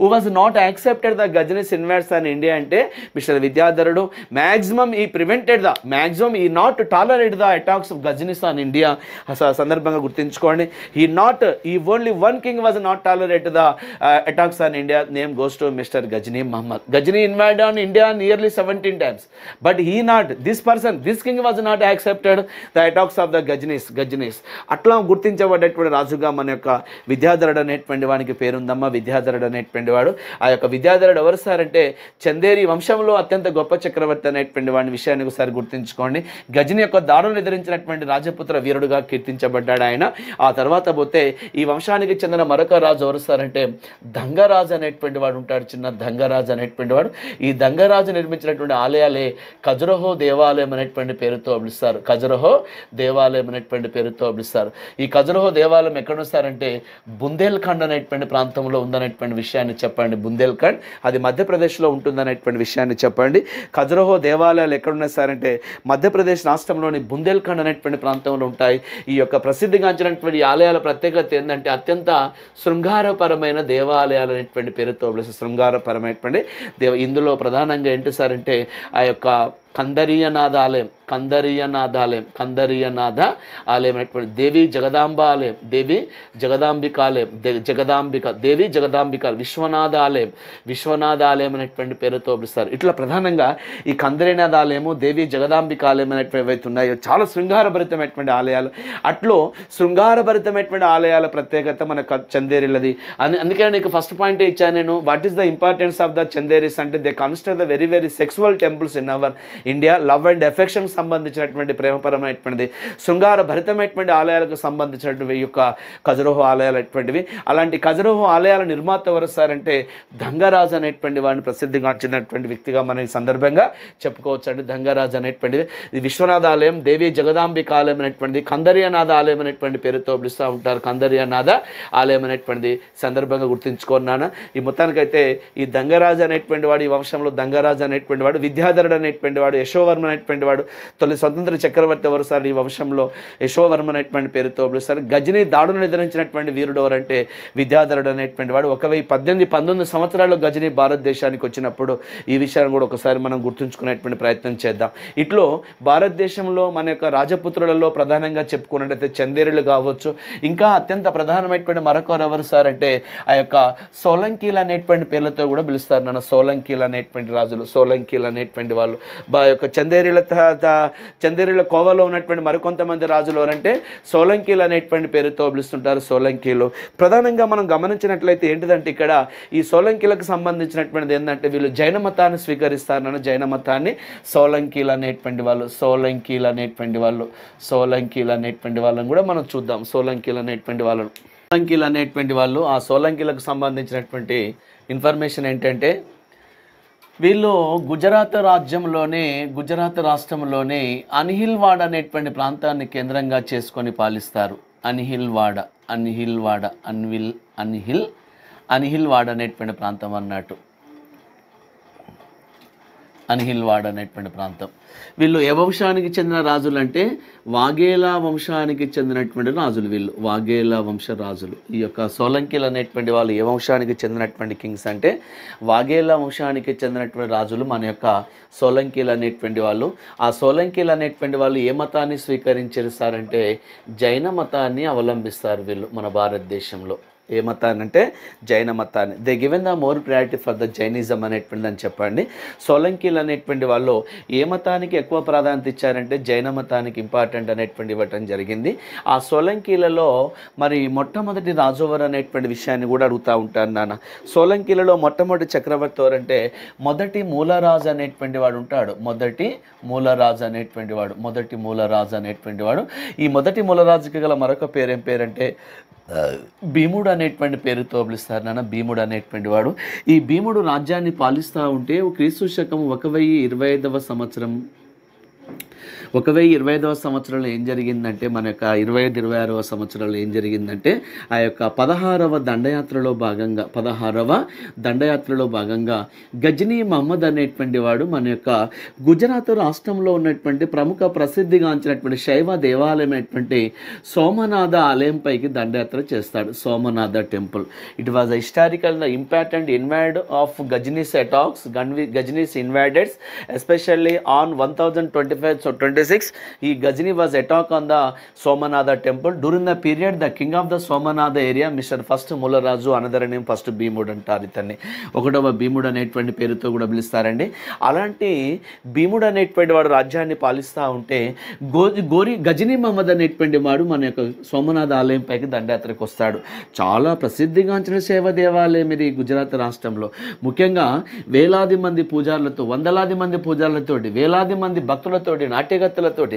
ఉవజ్ not accepted the Ghaznis invest on India అంటే మిస్టర్ విద్యాధరుడు maximum he prevented the maximum he not tolerate the attacks of Ghaznis on India సందర్భంగా గుర్తుంచుకోండి he not he only one king was not tolerate the attacks on India name goes to mister Ghazni Mohammed Ghazni invade on India nearly seventeen times but he not this person this king was not accepted the attacks of the Ghaznis Ghaznis అట్లా గుర్తించబడేటువంటి రాజుగా మన యొక్క విద్యాధరుడు అనేటువంటి వానికి పేరుందమ్మ విద్యాధరుడు అనేటువంటి వాడు ఆ యొక్క విద్యాధరుడు ఎవరు సార్ అంటే చందేరి వంశంలో అత్యంత గొప్ప చక్రవర్తి అనేటువంటి వాడిని విషయాన్ని ఒకసారి గుర్తించుకోండి గజని యొక్క దారుణం ఎదిరించినటువంటి రాజపుత్ర వీరుడుగా కీర్తించబడ్డాడు ఆయన ఆ తర్వాత పోతే ఈ వంశానికి చెందిన మరొక రాజు ఎవరు సార్ అంటే దంగరాజు అనేటువంటి వాడు ఉంటాడు చిన్న దంగరాజు అనేటువంటి వాడు ఈ దంగరాజు నిర్మించినటువంటి ఆలయాలే ఖజురహో దేవాలయం అనేటువంటి పేరుతో పిలుస్తారు ఖజురహో దేవాలయం అనేటువంటి పేరుతో పిలుస్తారు ఈ ఖజురహో దేవాలయం ఎక్కడుస్తారంటే బుందేల్ఖండ్ అనేటువంటి ప్రాంతంలో ఉందనేటువంటి విషయాన్ని చెప్పండి బుందేల్ఖండ్ అది మధ్యప్రదేశ్లో ఉంటుందనేటువంటి విషయాన్ని చెప్పండి ఖజురహో దేవాలయాలు అంటే మధ్యప్రదేశ్ రాష్ట్రంలోని బుందేల్ఖండ్ అనేటువంటి ప్రాంతంలో ఉంటాయి ఈ యొక్క ప్రసిద్ధిగాంచినటువంటి ఆలయాల ప్రత్యేకత ఏంటంటే అత్యంత శృంగారపరమైన దేవాలయాలు అనేటువంటి పేరుతో పిలుస్తారు శృంగారపరమైనటువంటి దేవ ఇందులో ప్రధానంగా ఏంటి సార్ అంటే ఆ యొక్క కందరీయనాథ ఆలయం కందరీయనాథ ఆలయం కందరియనాథ ఆలయం అనేటువంటి దేవి జగదాంబ ఆలయం దేవి జగదాంబిక ఆలయం జగదాంబిక దేవి జగదాంబిక విశ్వనాథ ఆలయం విశ్వనాథ ఆలయం అనేటువంటి పేరుతో పిలుస్తారు ఇట్లా ప్రధానంగా ఈ కందరినాథ ఆలయము దేవి జగదాంబిక ఆలయం అనేటువంటి ఉన్నాయో చాలా శృంగారభరితమైనటువంటి ఆలయాలు అట్లో శృంగారభరితమైనటువంటి ఆలయాల ప్రత్యేకత మన చందేరిలది అని అందుకే నీకు ఫస్ట్ పాయింట్ ఇచ్చాను నేను what is the importance of the Chandelas అంటే they construct the very very sexual temples in our India love and affection సంబంధించినటువంటి ప్రేమపరమైనటువంటి శృంగార భరితమైనటువంటి ఆలయాలకు సంబంధించినటువంటి యొక్క కజరోహ ఆలయాలు అటువంటివి అలాంటి కజరోహ ఆలయాల నిర్మాత సారంటే దంగరాజు అనేటువంటి వాడిని ప్రసిద్ధిగాంచినటువంటి వ్యక్తిగా మనం ఈ సందర్భంగా చెప్పుకోవచ్చు అండి దంగరాజు అనేటువంటిది ఇది విశ్వనాథ ఆలయం దేవి జగదాంబిక ఆలయం అనేటువంటిది కందరియనాథ ఆలయం అనేటువంటి పేరుతో పిలుస్తూ ఉంటారు కందరియనాథ ఆలయం అనేటువంటిది సందర్భంగా గుర్తుంచుకున్నాను ఈ మొత్తానికైతే ఈ దంగరాజు అనేటువంటి వాడు ఈ వంశంలో దంగరాజు అనేటువంటి వాడు విద్యాధరుడు అనేటువంటి వాడు వాడు యశోవర్మ అనేటువంటి వాడు తొలి స్వతంత్ర చక్రవర్తి ఎవరు సార్ ఈ వంశంలో యశోవర్మ అనేటువంటి పేరుతో పిలుస్తారు గజని దాడును నిద్రించినటువంటి వీరుడు ఎవరంటే విద్యాధరుడు అనేటువంటి వాడు ఒక వెయ్యి పద్దెనిమిది పంతొమ్మిది సంవత్సరాల్లో గజని భారతదేశానికి వచ్చినప్పుడు ఈ విషయాన్ని కూడా ఒకసారి మనం గుర్తుంచుకునేటువంటి ప్రయత్నం చేద్దాం ఇట్లో భారతదేశంలో మన యొక్క రాజపుత్రులలో ప్రధానంగా చెప్పుకున్నట్టయితే చందేరులు కావచ్చు ఇంకా అత్యంత ప్రధానమైనటువంటి మరొకరు ఎవరు సార్ అంటే ఆ యొక్క సోలంకీలు అనేటువంటి పేర్లతో కూడా పిలుస్తారు నన్ను సోలంకీలు అనేటువంటి రాజులు సోలంకీలు అనేటువంటి వాళ్ళు ఆ యొక్క చందేరీల చందేరీల కోవలో ఉన్నటువంటి మరికొంతమంది రాజులు ఎవరంటే సోలంకీలు అనేటువంటి పేరుతో పిలుస్తుంటారు సోలంకీలు ప్రధానంగా మనం గమనించినట్లయితే ఏంటిదంటే ఇక్కడ ఈ సోలంకీలకు సంబంధించినటువంటిది ఏంటంటే వీళ్ళు జైన మతాన్ని స్వీకరిస్తారన్న జైన మతాన్ని సోలంకీలు అనేటువంటి వాళ్ళు సోలంకీలు అనేటువంటి వాళ్ళు సోలంకీలు అనేటువంటి వాళ్ళని కూడా మనం చూద్దాం సోలంకీలు అనేటువంటి వాళ్ళను సోలంకీలు అనేటువంటి వాళ్ళు ఆ సోలంకీలకు సంబంధించినటువంటి ఇన్ఫర్మేషన్ ఏంటంటే వీళ్ళు గుజరాత్ రాజ్యంలోనే గుజరాత్ రాష్ట్రంలోనే అనిహిల్వాడ అనేటువంటి ప్రాంతాన్ని కేంద్రంగా చేసుకొని పాలిస్తారు అనిహిల్వాడ అనిహిల్వాడ అన్విల్ అన్హిల్ అనిహిల్వాడ అనేటువంటి ప్రాంతం అన్నట్టు అనిహిల్వాడ్ అనేటువంటి ప్రాంతం వీళ్ళు ఏ వంశానికి చెందిన రాజులు అంటే వాగేలా వంశానికి చెందినటువంటి రాజులు వీళ్ళు వాఘేలా వంశ రాజులు ఈ యొక్క సోలంకిలు అనేటువంటి వాళ్ళు ఏ వంశానికి చెందినటువంటి కింగ్స్ అంటే వాఘేలా వంశానికి చెందినటువంటి రాజులు మన యొక్క సోలంకిలు అనేటువంటి వాళ్ళు ఆ సోలంకిలు అనేటువంటి వాళ్ళు ఏ మతాన్ని అంటే జైన మతాన్ని అవలంబిస్తారు వీళ్ళు మన భారతదేశంలో ఏ మతాన్ని అంటే జైన మతాన్ని they given the more priority for the Jainism అనేటువంటి అని చెప్పండి సోలంకీలు అనేటువంటి వాళ్ళు ఏ మతానికి ఎక్కువ ప్రాధాన్యత ఇచ్చారంటే జైన మతానికి ఇంపార్టెంట్ అనేటువంటి ఇవ్వటం జరిగింది ఆ సోలంకీలలో మరి మొట్టమొదటి రాజోవర్ అనేటువంటి విషయాన్ని కూడా అడుగుతూ ఉంటాను నాన్న సోలంకీలలో మొట్టమొదటి చక్రవర్తి ఎవరంటే మొదటి మూలరాజు అనేటువంటి వాడు ఉంటాడు మొదటి మూలరాజు అనేటువంటి వాడు మొదటి మూలరాజు అనేటువంటి వాడు ఈ మొదటి మూలరాజుకి గల మరొక పేరేం పేరంటే భీముడు అనేటువంటి పేరుతో పిలుస్తారు నాన్న భీముడు అనేటువంటి వాడు ఈ భీముడు రాజ్యాన్ని పాలిస్తూ ఉంటే క్రీస్తు శకం ఒక వెయ్యి ఇరవై ఐదవ సంవత్సరం ఒక వెయ్యి ఇరవై ఐదవ సంవత్సరంలో ఏం జరిగిందంటే మన యొక్క ఇరవై ఐదు ఇరవై ఆరవ సంవత్సరంలో ఏం జరిగిందంటే ఆ యొక్క పదహారవ దండయాత్రలో భాగంగా పదహారవ దండయాత్రలో భాగంగా గజనీ మహమ్మద్ అనేటువంటి వాడు మన యొక్క గుజరాత్ రాష్ట్రంలో ఉన్నటువంటి ప్రముఖ ప్రసిద్ధిగాంచినటువంటి శైవ దేవాలయం అనేటువంటి సోమనాథ ఆలయం పైకి దండయాత్ర చేస్తాడు Somnath temple it was a historical the important and invade of Ghazni's attacks గన్వి Ghazni's invaded especially on one thousand twenty five twenty forty six ఈ Ghazni was attack on the Somnath temple during the period the king of the Somnath area mister first Mularaju another name first భీముడు అంటారు ఇతన్ని ఒకటవ భీముడు అనేటువంటి పేరుతో కూడా పిలుస్తారండి అలాంటి భీముడు అనేటువంటి వాడు రాజ్యాన్ని పాలిస్తూ ఉంటే గో గోరి గజనీ మహమ్మద్ అనేటువంటి వాడు మన యొక్క సోమనాథ ఆలయం పైకి దండయాత్రకు వస్తాడు చాలా ప్రసిద్ధిగాంచిన సేవ దేవాలయం ఇది గుజరాత్ రాష్ట్రంలో ముఖ్యంగా వేలాది మంది పూజారులతో వందలాది మంది పూజారులతోటి వేలాది మంది భక్తులతోటి నాట్యగ సృష్టికర్తలతోటి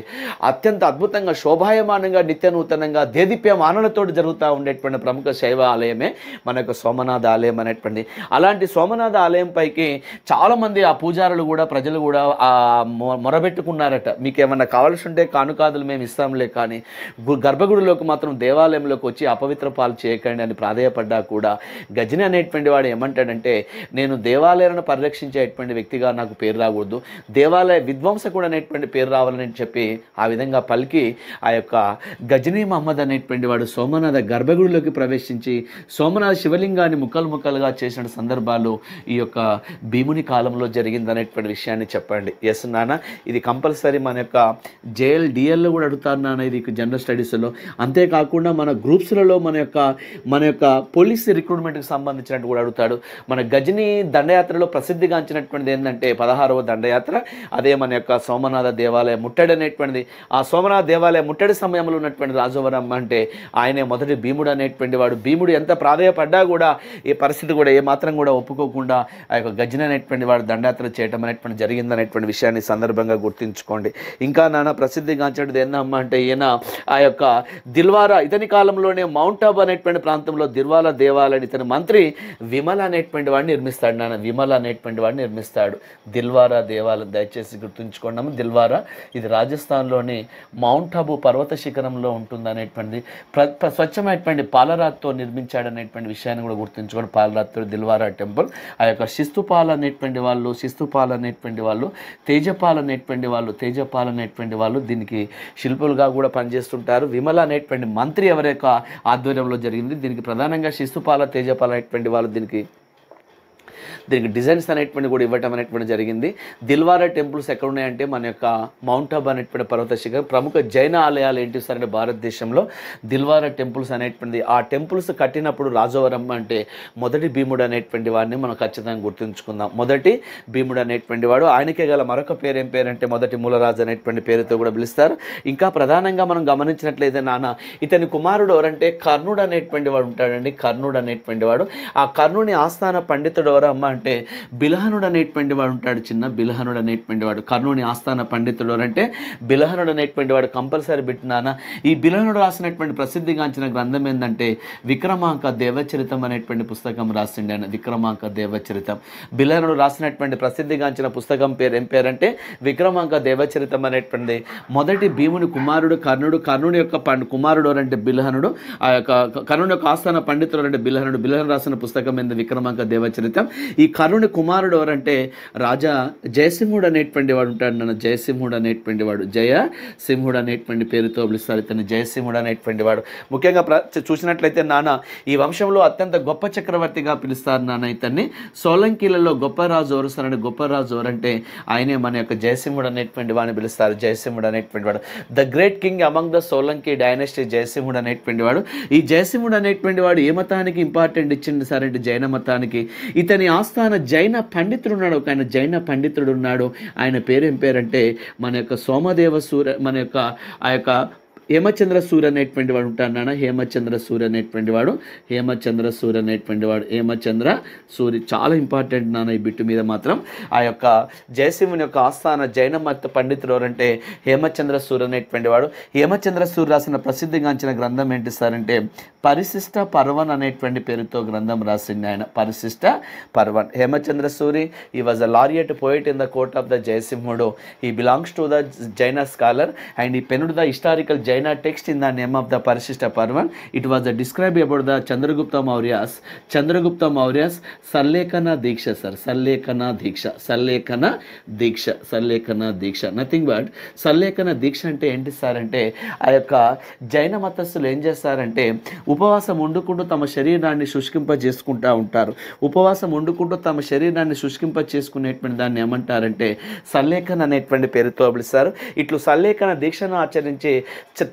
అత్యంత అద్భుతంగా శోభాయమానంగా నిత్య నూతనంగా దేదీప్యమానులతోటి జరుగుతూ ఉండేటువంటి ప్రముఖ శైవ ఆలయమే మన యొక్క సోమనాథ ఆలయం అనేటువంటి అలాంటి సోమనాథ ఆలయం పైకి చాలామంది ఆ పూజారులు కూడా ప్రజలు కూడా మొరబెట్టుకున్నారట మీకు ఏమన్నా కావాల్సి ఉంటే కానుకాదులు మేము ఇస్తాంలే కానీ గర్భగుడిలోకి మాత్రం దేవాలయంలోకి వచ్చి అపవిత్ర పాలు చేయకండి అని ప్రాధేయపడ్డా కూడా గజని అనేటువంటి వాడు ఏమంటాడంటే నేను దేవాలయాలను పరిరక్షించేటువంటి వ్యక్తిగా నాకు పేరు రాకూడదు దేవాలయ విధ్వంసకుడు అనేటువంటి పేరు రావాలని అని చెప్పి ఆ విధంగా పలికి ఆ యొక్క గజనీ మహమ్మద్ అనేటువంటి వాడు సోమనాథ గర్భగుడిలోకి ప్రవేశించి సోమనాథ శివలింగాన్ని ముక్కలు ముక్కలుగా చేసిన సందర్భాలు ఈ యొక్క భీముని కాలంలో జరిగింది అనేటువంటి విషయాన్ని చెప్పండి ఎస్ నాన్న ఇది కంపల్సరీ మన యొక్క జేఎల్ డిఎల్లో కూడా అడుగుతారు నాన్న ఇది జనరల్ స్టడీస్లో అంతేకాకుండా మన గ్రూప్స్లలో మన యొక్క మన యొక్క పోలీస్ రిక్రూట్మెంట్కి సంబంధించినట్టు కూడా అడుగుతాడు మన గజనీ దండయాత్రలో ప్రసిద్ధిగాంచినటువంటిది ఏంటంటే పదహారవ దండయాత్ర అదే మన యొక్క సోమనాథ దేవాలయం ముట్టడి అనేటువంటిది ఆ సోమనాథ్ దేవాలయ ముట్టడి సమయంలో ఉన్నటువంటి రాజవరం అంటే ఆయనే మొదటి భీముడు అనేటువంటి వాడు భీముడు ఎంత ప్రాధాయపడ్డా కూడా ఈ పరిస్థితి కూడా ఏమాత్రం కూడా ఒప్పుకోకుండా ఆ యొక్క గజన అనేటువంటి వాడు దండాత్ర చేయడం అనేటువంటి జరిగిందనేటువంటి విషయాన్ని సందర్భంగా గుర్తించుకోండి ఇంకా నాన్న ప్రసిద్ధిగాంచేటిది ఏందమ్మ అంటే ఈయన ఆ యొక్క దిల్వారా ఇతని కాలంలోనే మౌంట్ ఆబ్ అనేటువంటి ప్రాంతంలో దిల్వాల దేవాలయాన్ని ఇతని మంత్రి విమల అనేటువంటి వాడిని నిర్మిస్తాడు నాన్న విమల అనేటువంటి వాడిని నిర్మిస్తాడు దిల్వారా దేవాలయం దయచేసి గుర్తుంచుకోండి దిల్వారా ఇది రాజస్థాన్లోని మౌంట్ అబు పర్వత శిఖరంలో ఉంటుంది ప్ర స్వచ్ఛమైనటువంటి పాలరాత్తో నిర్మించాడనేటువంటి విషయాన్ని కూడా గుర్తుంచుకోండి పాలరాత్తో దిల్వారా టెంపుల్ ఆ యొక్క శిస్తుపాల్ అనేటువంటి వాళ్ళు శిస్తుపాల్ అనేటువంటి వాళ్ళు తేజపాల్ అనేటువంటి వాళ్ళు తేజపాల్ అనేటువంటి వాళ్ళు దీనికి శిల్పులుగా కూడా పనిచేస్తుంటారు విమల అనేటువంటి మంత్రి ఎవరి యొక్క ఆధ్వర్యంలో జరిగింది దీనికి ప్రధానంగా శిస్తుపాల తేజపాల అనేటువంటి వాళ్ళు దీనికి దీనికి డిజైన్స్ అనేటువంటి కూడా ఇవ్వటం అనేటువంటి జరిగింది దిల్వారా టెంపుల్స్ ఎక్కడ ఉన్నాయంటే మన యొక్క మౌంట్ హబ్ అనేటువంటి పర్వత శిఖరం ప్రముఖ జైన ఆలయాలు ఏంటి సరే భారతదేశంలో దిల్వారా టెంపుల్స్ అనేటువంటిది ఆ టెంపుల్స్ కట్టినప్పుడు రాజవరం అంటే మొదటి భీముడు అనేటువంటి వాడిని మనం ఖచ్చితంగా గుర్తుంచుకుందాం మొదటి భీముడు అనేటువంటి వాడు ఆయనకే గల మరొక పేరు ఏం పేరంటే మొదటి మూలరాజు అనేటువంటి పేరుతో కూడా పిలుస్తారు ఇంకా ప్రధానంగా మనం గమనించినట్లయితే నాన్న ఇతని కుమారుడు ఎవరంటే కర్ణుడు అనేటువంటి వాడు ఉంటాడండి కర్ణుడు అనేటువంటి వాడు ఆ కర్ణుని ఆస్థాన పండితుడు ఎవరా అమ్మ అంటే బిలహనుడు అనేటువంటి వాడు ఉంటాడు చిన్న బిలహనుడు అనేటువంటి వాడు కర్ణుని ఆస్థాన పండితుడు అంటే బిలహనుడు అనేటువంటి వాడు కంపల్సరీ పెట్టినాన ఈ బిలహనుడు రాసినటువంటి ప్రసిద్ధిగాంచిన గ్రంథం ఏంటంటే విక్రమాంక దేవచరితం అనేటువంటి పుస్తకం రాసిండే ఆయన విక్రమాంక దేవచరితం బిలహనుడు రాసినటువంటి ప్రసిద్ధిగాంచిన పుస్తకం పేరు ఏం పేరంటే విక్రమాంక దేవచరితం అనేటువంటిది మొదటి భీముని కుమారుడు కర్ణుడు కర్ణుని యొక్క పండు కుమారుడు అంటే బిలహనుడు ఆ యొక్క కర్ణుని యొక్క ఆస్థాన పండితుడు అంటే బిలహనుడు బిలహను రాసిన పుస్తకం ఏంది విక్రమాంక దేవచరితం ఈ కరుణ కుమారుడు ఎవరంటే రాజా జయసింహుడు అనేటువంటి వాడు ఉంటాడు నన్ను జయసింహుడు అనేటువంటి వాడు జయ సింహుడు అనేటువంటి పేరుతో పిలుస్తారు ఇతను జయసింహుడు అనేటువంటి వాడు ముఖ్యంగా ప్ర చూసినట్లయితే నాన్న ఈ వంశంలో అత్యంత గొప్ప చక్రవర్తిగా పిలుస్తారు నాన్న ఇతన్ని సోలంకీలలో గొప్ప రాజు సరే గొప్ప రాజు ఎవరంటే ఆయనే మన యొక్క జయసింహుడు అనేటువంటి వాడిని పిలుస్తారు జయసింహుడు అనేటువంటి వాడు the great king among the Solanki dynasty జయసింహుడు అనేటువంటి వాడు ఈ జయసింహుడు అనేటువంటి వాడు ఏ మతానికి ఇంపార్టెంట్ ఇచ్చింది సరే జైన మతానికి ఇతని ఆస్థాన జైన పండితుడు ఉన్నాడు ఒక ఆయన జైన పండితుడు ఉన్నాడు ఆయన పేరు ఏం పేరంటే మన యొక్క సోమదేవ సూర్య మన యొక్క ఆ యొక్క హేమచంద్ర సూర్య అనేటువంటి వాడు ఉంటాడు నాన్న హేమచంద్ర సూర్య అనేటువంటి వాడు హేమచంద్ర సూర్య అనేటువంటి వాడు హేమచంద్ర సూర్య చాలా ఇంపార్టెంట్ నాన్న ఈ బిట్టు మీద మాత్రం ఆ యొక్క జయసింహుని యొక్క ఆస్థాన జైన మత పండితులు ఎవరంటే హేమచంద్ర సూర్య అనేటువంటి వాడు హేమచంద్ర సూర్య రాసిన ప్రసిద్ధిగాంచిన గ్రంథం ఏంటి సార్ అంటే పరిశిష్ట పర్వన్ అనేటువంటి పేరుతో గ్రంథం రాసింది ఆయన పరిశిష్ట పర్వన్ Hemachandra Suri he was a laureate poet in the court of the జయసింహుడు he belongs to the Jaina scholar and he penned the historical Jain Jaina text in the name of the Parishishta Parvan. It was described about the Chandragupta Mauryas. Chandragupta Mauryas, Sarlekana Diksha, sir. Sarlekana Diksha. Sarlekana Diksha. Sarlekana Diksha. Nothing but Sarlekana Diksha అంటే ఏంటి sir అంటే ఆ యొక్క జైన మతస్థులు ఏం చేస్తారంటే ఉపవాసం వండుకుంటూ తమ శరీరాన్ని శుష్కింప చేసుకుంటూ ఉంటారు ఉపవాసం వండుకుంటూ తమ శరీరాన్ని శుష్కింప చేసుకునేటువంటి దాన్ని ఏమంటారంటే సల్లేఖన్ అనేటువంటి పేరుతో పిలుస్తారు ఇట్లు సల్లేఖన దీక్షను ఆచరించే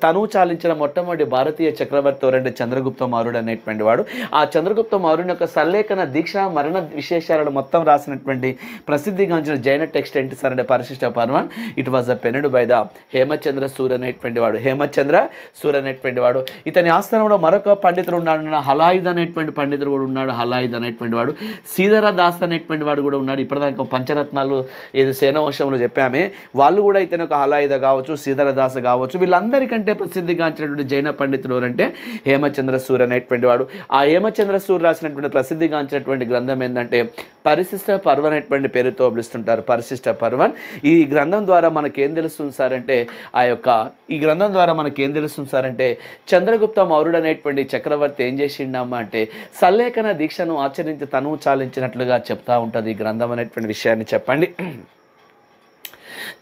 తను చాలించిన మొట్టమొదటి భారతీయ చక్రవర్తి ఎవరంటే చంద్రగుప్త మారుడు అనేటువంటి వాడు ఆ చంద్రగుప్త మారుని యొక్క సల్లేఖన దీక్ష మరణ విశేషాలను మొత్తం రాసినటువంటి ప్రసిద్ధిగాంచిన జైన టెక్స్ట్ ఏంటి సార్ అంటే Parishishta Parvan it was a penned by the Hemachandra Sur అనేటువంటి వాడు హేమచంద్ర సూర్ అనేటువంటి వాడు ఇతని ఆస్థానంలో మరొక పండితుడు ఉన్నాడు హలాయిద్ అనేటువంటి పండితుడు కూడా ఉన్నాడు హలాయిద్ అనేటువంటి వాడు సీధర దాస్ అనేటువంటి వాడు కూడా ఉన్నాడు ఇప్పటిదాకా పంచరత్నాలు ఏదో సేనవంశంలో చెప్పామే వాళ్ళు కూడా ఇతని ఒక హలాయిద కావచ్చు సీధర దాస్ కావచ్చు వీళ్ళందరికంటే పేరుకంటే ప్రసిద్ధిగాంచినటువంటి జైన పండితుడు ఎవరంటే హేమచంద్ర సూర్ అనేటువంటి వాడు ఆ హేమచంద్ర సూర్ రాసినటువంటి ప్రసిద్ధిగాంచినటువంటి గ్రంథం ఏంటంటే పరిశిష్ట పర్వ అనేటువంటి పేరుతో పిలుస్తుంటారు పరిశిష్ట పర్వన్ ఈ గ్రంథం ద్వారా మనకేం తెలుస్తుంది సార్ అంటే ఆ యొక్క ఈ గ్రంథం ద్వారా మనకేం తెలుస్తుంది సార్ అంటే చంద్రగుప్త మౌరుడు అనేటువంటి చక్రవర్తి ఏం చేసిండమ్మా అంటే సల్లేఖన దీక్షను ఆచరించి తను చాలించినట్లుగా చెప్తా ఉంటుంది ఈ గ్రంథం అనేటువంటి విషయాన్ని చెప్పండి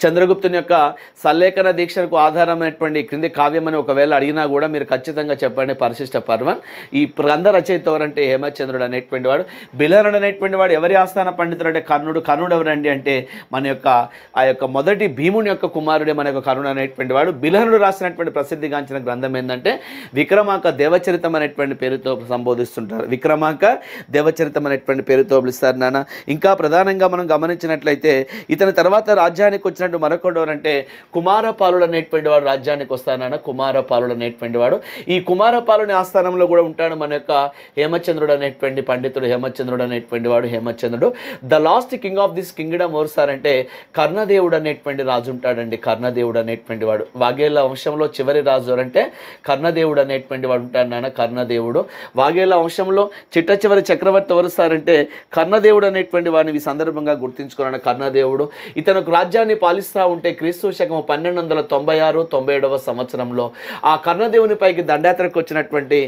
చంద్రగుప్తుని యొక్క సల్లేఖన దీక్షకు ఆధారమైనటువంటి క్రింది కావ్యం అని ఒకవేళ అడిగినా కూడా మీరు ఖచ్చితంగా చెప్పండి పరిశిష్ట పర్వన్ ఈ గ్రంథ రచయిత ఎవరంటే హేమచంద్రుడు అనేటువంటి వాడు బిలరుడు అనేటువంటి వాడు ఎవరి ఆస్థాన పండితుడు అంటే కర్ణుడు కర్ణుడు ఎవరండి అంటే మన యొక్క ఆ యొక్క మొదటి భీముని యొక్క కుమారుడే మన యొక్క కర్ణుడు అనేటువంటి వాడు బిలరుడు రాసినటువంటి ప్రసిద్ధిగాంచిన గ్రంథం ఏంటంటే విక్రమాక దేవచరితం అనేటువంటి పేరుతో సంబోధిస్తుంటారు విక్రమాక దేవచరితం అనేటువంటి పేరుతో పిలుస్తారు నాన్న ఇంకా ప్రధానంగా మనం గమనించినట్లయితే ఇతని తర్వాత రాజ్యానికి రాజ్యానికి వచ్చినట్టు మరొకడు అంటే కుమారపాలుడు అనేటువంటి వాడు రాజ్యానికి వస్తానన్న కుమారపాలుడు అనేటువంటి వాడు ఈ కుమారపాలుని ఆస్థానంలో కూడా ఉంటాడు మన యొక్క హేమచంద్రుడు అనేటువంటి పండితుడు హేమచంద్రుడు అనేటువంటి వాడు హేమచంద్రుడు the last king of this kingdom ఓర్సారంటే కర్ణదేవుడు అనేటువంటి రాజు ఉంటాడండి కర్ణదేవుడు అనేటువంటి వాడు వాగేళ్ళ వంశంలో చివరి రాజు అంటే కర్ణదేవుడు అనేటువంటి వాడు ఉంటాడు నాన్న కర్ణదేవుడు వాగేళ్ళ వంశంలో చిట్ట చివరి చక్రవర్తి ఎవరుస్తారంటే కర్ణదేవుడు అనేటువంటి వాడిని ఈ సందర్భంగా గుర్తించుకున్నాడు కర్ణదేవుడు ఇతను రాజ్యాన్ని కర్ణదేవుని పాలిస్తూ ఉంటే క్రీస్తు శకం పన్నెండు వందల తొంభై ఆరు తొంభై ఏడవ సంవత్సరంలో ఆ పైకి దండయాత్రకు వచ్చినటువంటి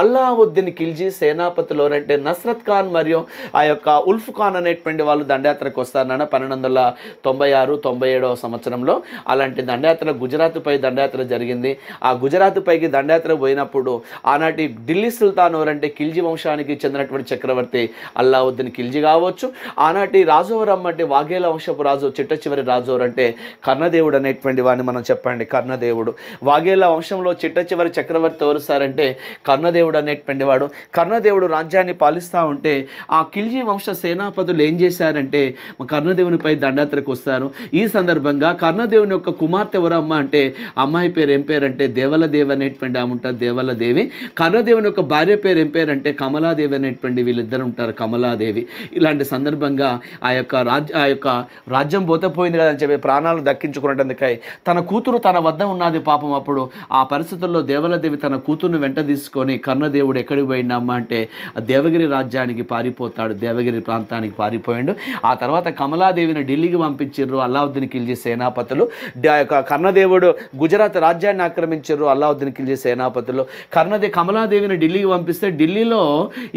అల్లావుద్దీన్ ఖిల్జీ సేనాపతిలో అంటే నస్రత్ ఖాన్ మరియు ఆ యొక్క ఉల్ఫ్ ఖాన్ అనేటువంటి వాళ్ళు దండయాత్రకు వస్తారన్న పన్నెండు వందల తొంభై ఆరు తొంభై ఏడవ సంవత్సరంలో అలాంటి దండయాత్ర పై దండయాత్ర జరిగింది ఆ గుజరాత్ పైకి దండయాత్ర పోయినప్పుడు ఆనాటి ఢిల్లీ సుల్తాన్ ఎవరంటే ఖిల్జీ వంశానికి చెందినటువంటి చక్రవర్తి అల్లావుద్దీన్ ఖిల్జీ కావచ్చు ఆనాటి రాజువరం అంటే వాఘేల వంశపు రాజు చిట్ట చివరి రాజు నాబూకద్నెజోర్ అంటే కర్ణదేవుడు అనేటువంటి వాడిని మనం చెప్పండి కర్ణదేవుడు వాగేలా వంశంలో చిట్ట చివరి చక్రవర్తి ఎవరుసారంటే కర్ణదేవుడు అనేటువంటి వాడు కర్ణదేవుడు రాజ్యాన్ని పాలిస్తూ ఉంటే ఆ కిల్జీ వంశ సేనాపతులు ఏం చేశారంటే కర్ణదేవునిపై దండాత్రకు వస్తారు ఈ సందర్భంగా కర్ణదేవుని యొక్క కుమార్తె ఎవరమ్మ అంటే అమ్మాయి పేరు ఏం దేవల దేవలదేవి అనేటువంటి ఆమె ఉంటారు దేవలదేవి కర్ణదేవుని యొక్క భార్య పేరు ఏం అంటే కమలాదేవి అనేటువంటి వీళ్ళిద్దరు ఉంటారు కమలాదేవి ఇలాంటి సందర్భంగా ఆ యొక్క రాజ్య ఆ యొక్క రాజ్యం పోతపోయింది కదా అని ప్రాణాలు దక్కించుకున్నటందుకై తన కూతురు తన వద్ద ఉన్నది పాపం అప్పుడు ఆ పరిస్థితుల్లో దేవలదేవి తన కూతురుని వెంట తీసుకొని కర్ణదేవుడు ఎక్కడికి పోయిండమ్మా అంటే దేవగిరి రాజ్యానికి పారిపోతాడు దేవగిరి ప్రాంతానికి పారిపోయాడు ఆ తర్వాత కమలాదేవిని ఢిల్లీకి పంపించారు అల్లావుద్దీన్ కిల్జీ సేనాపతులు కర్ణదేవుడు గుజరాత్ రాజ్యాన్ని ఆక్రమించారు అల్లావుద్దీన్ కిల్జీ సేనాపతులు కర్ణదే కమలాదేవిని ఢిల్లీకి పంపిస్తే ఢిల్లీలో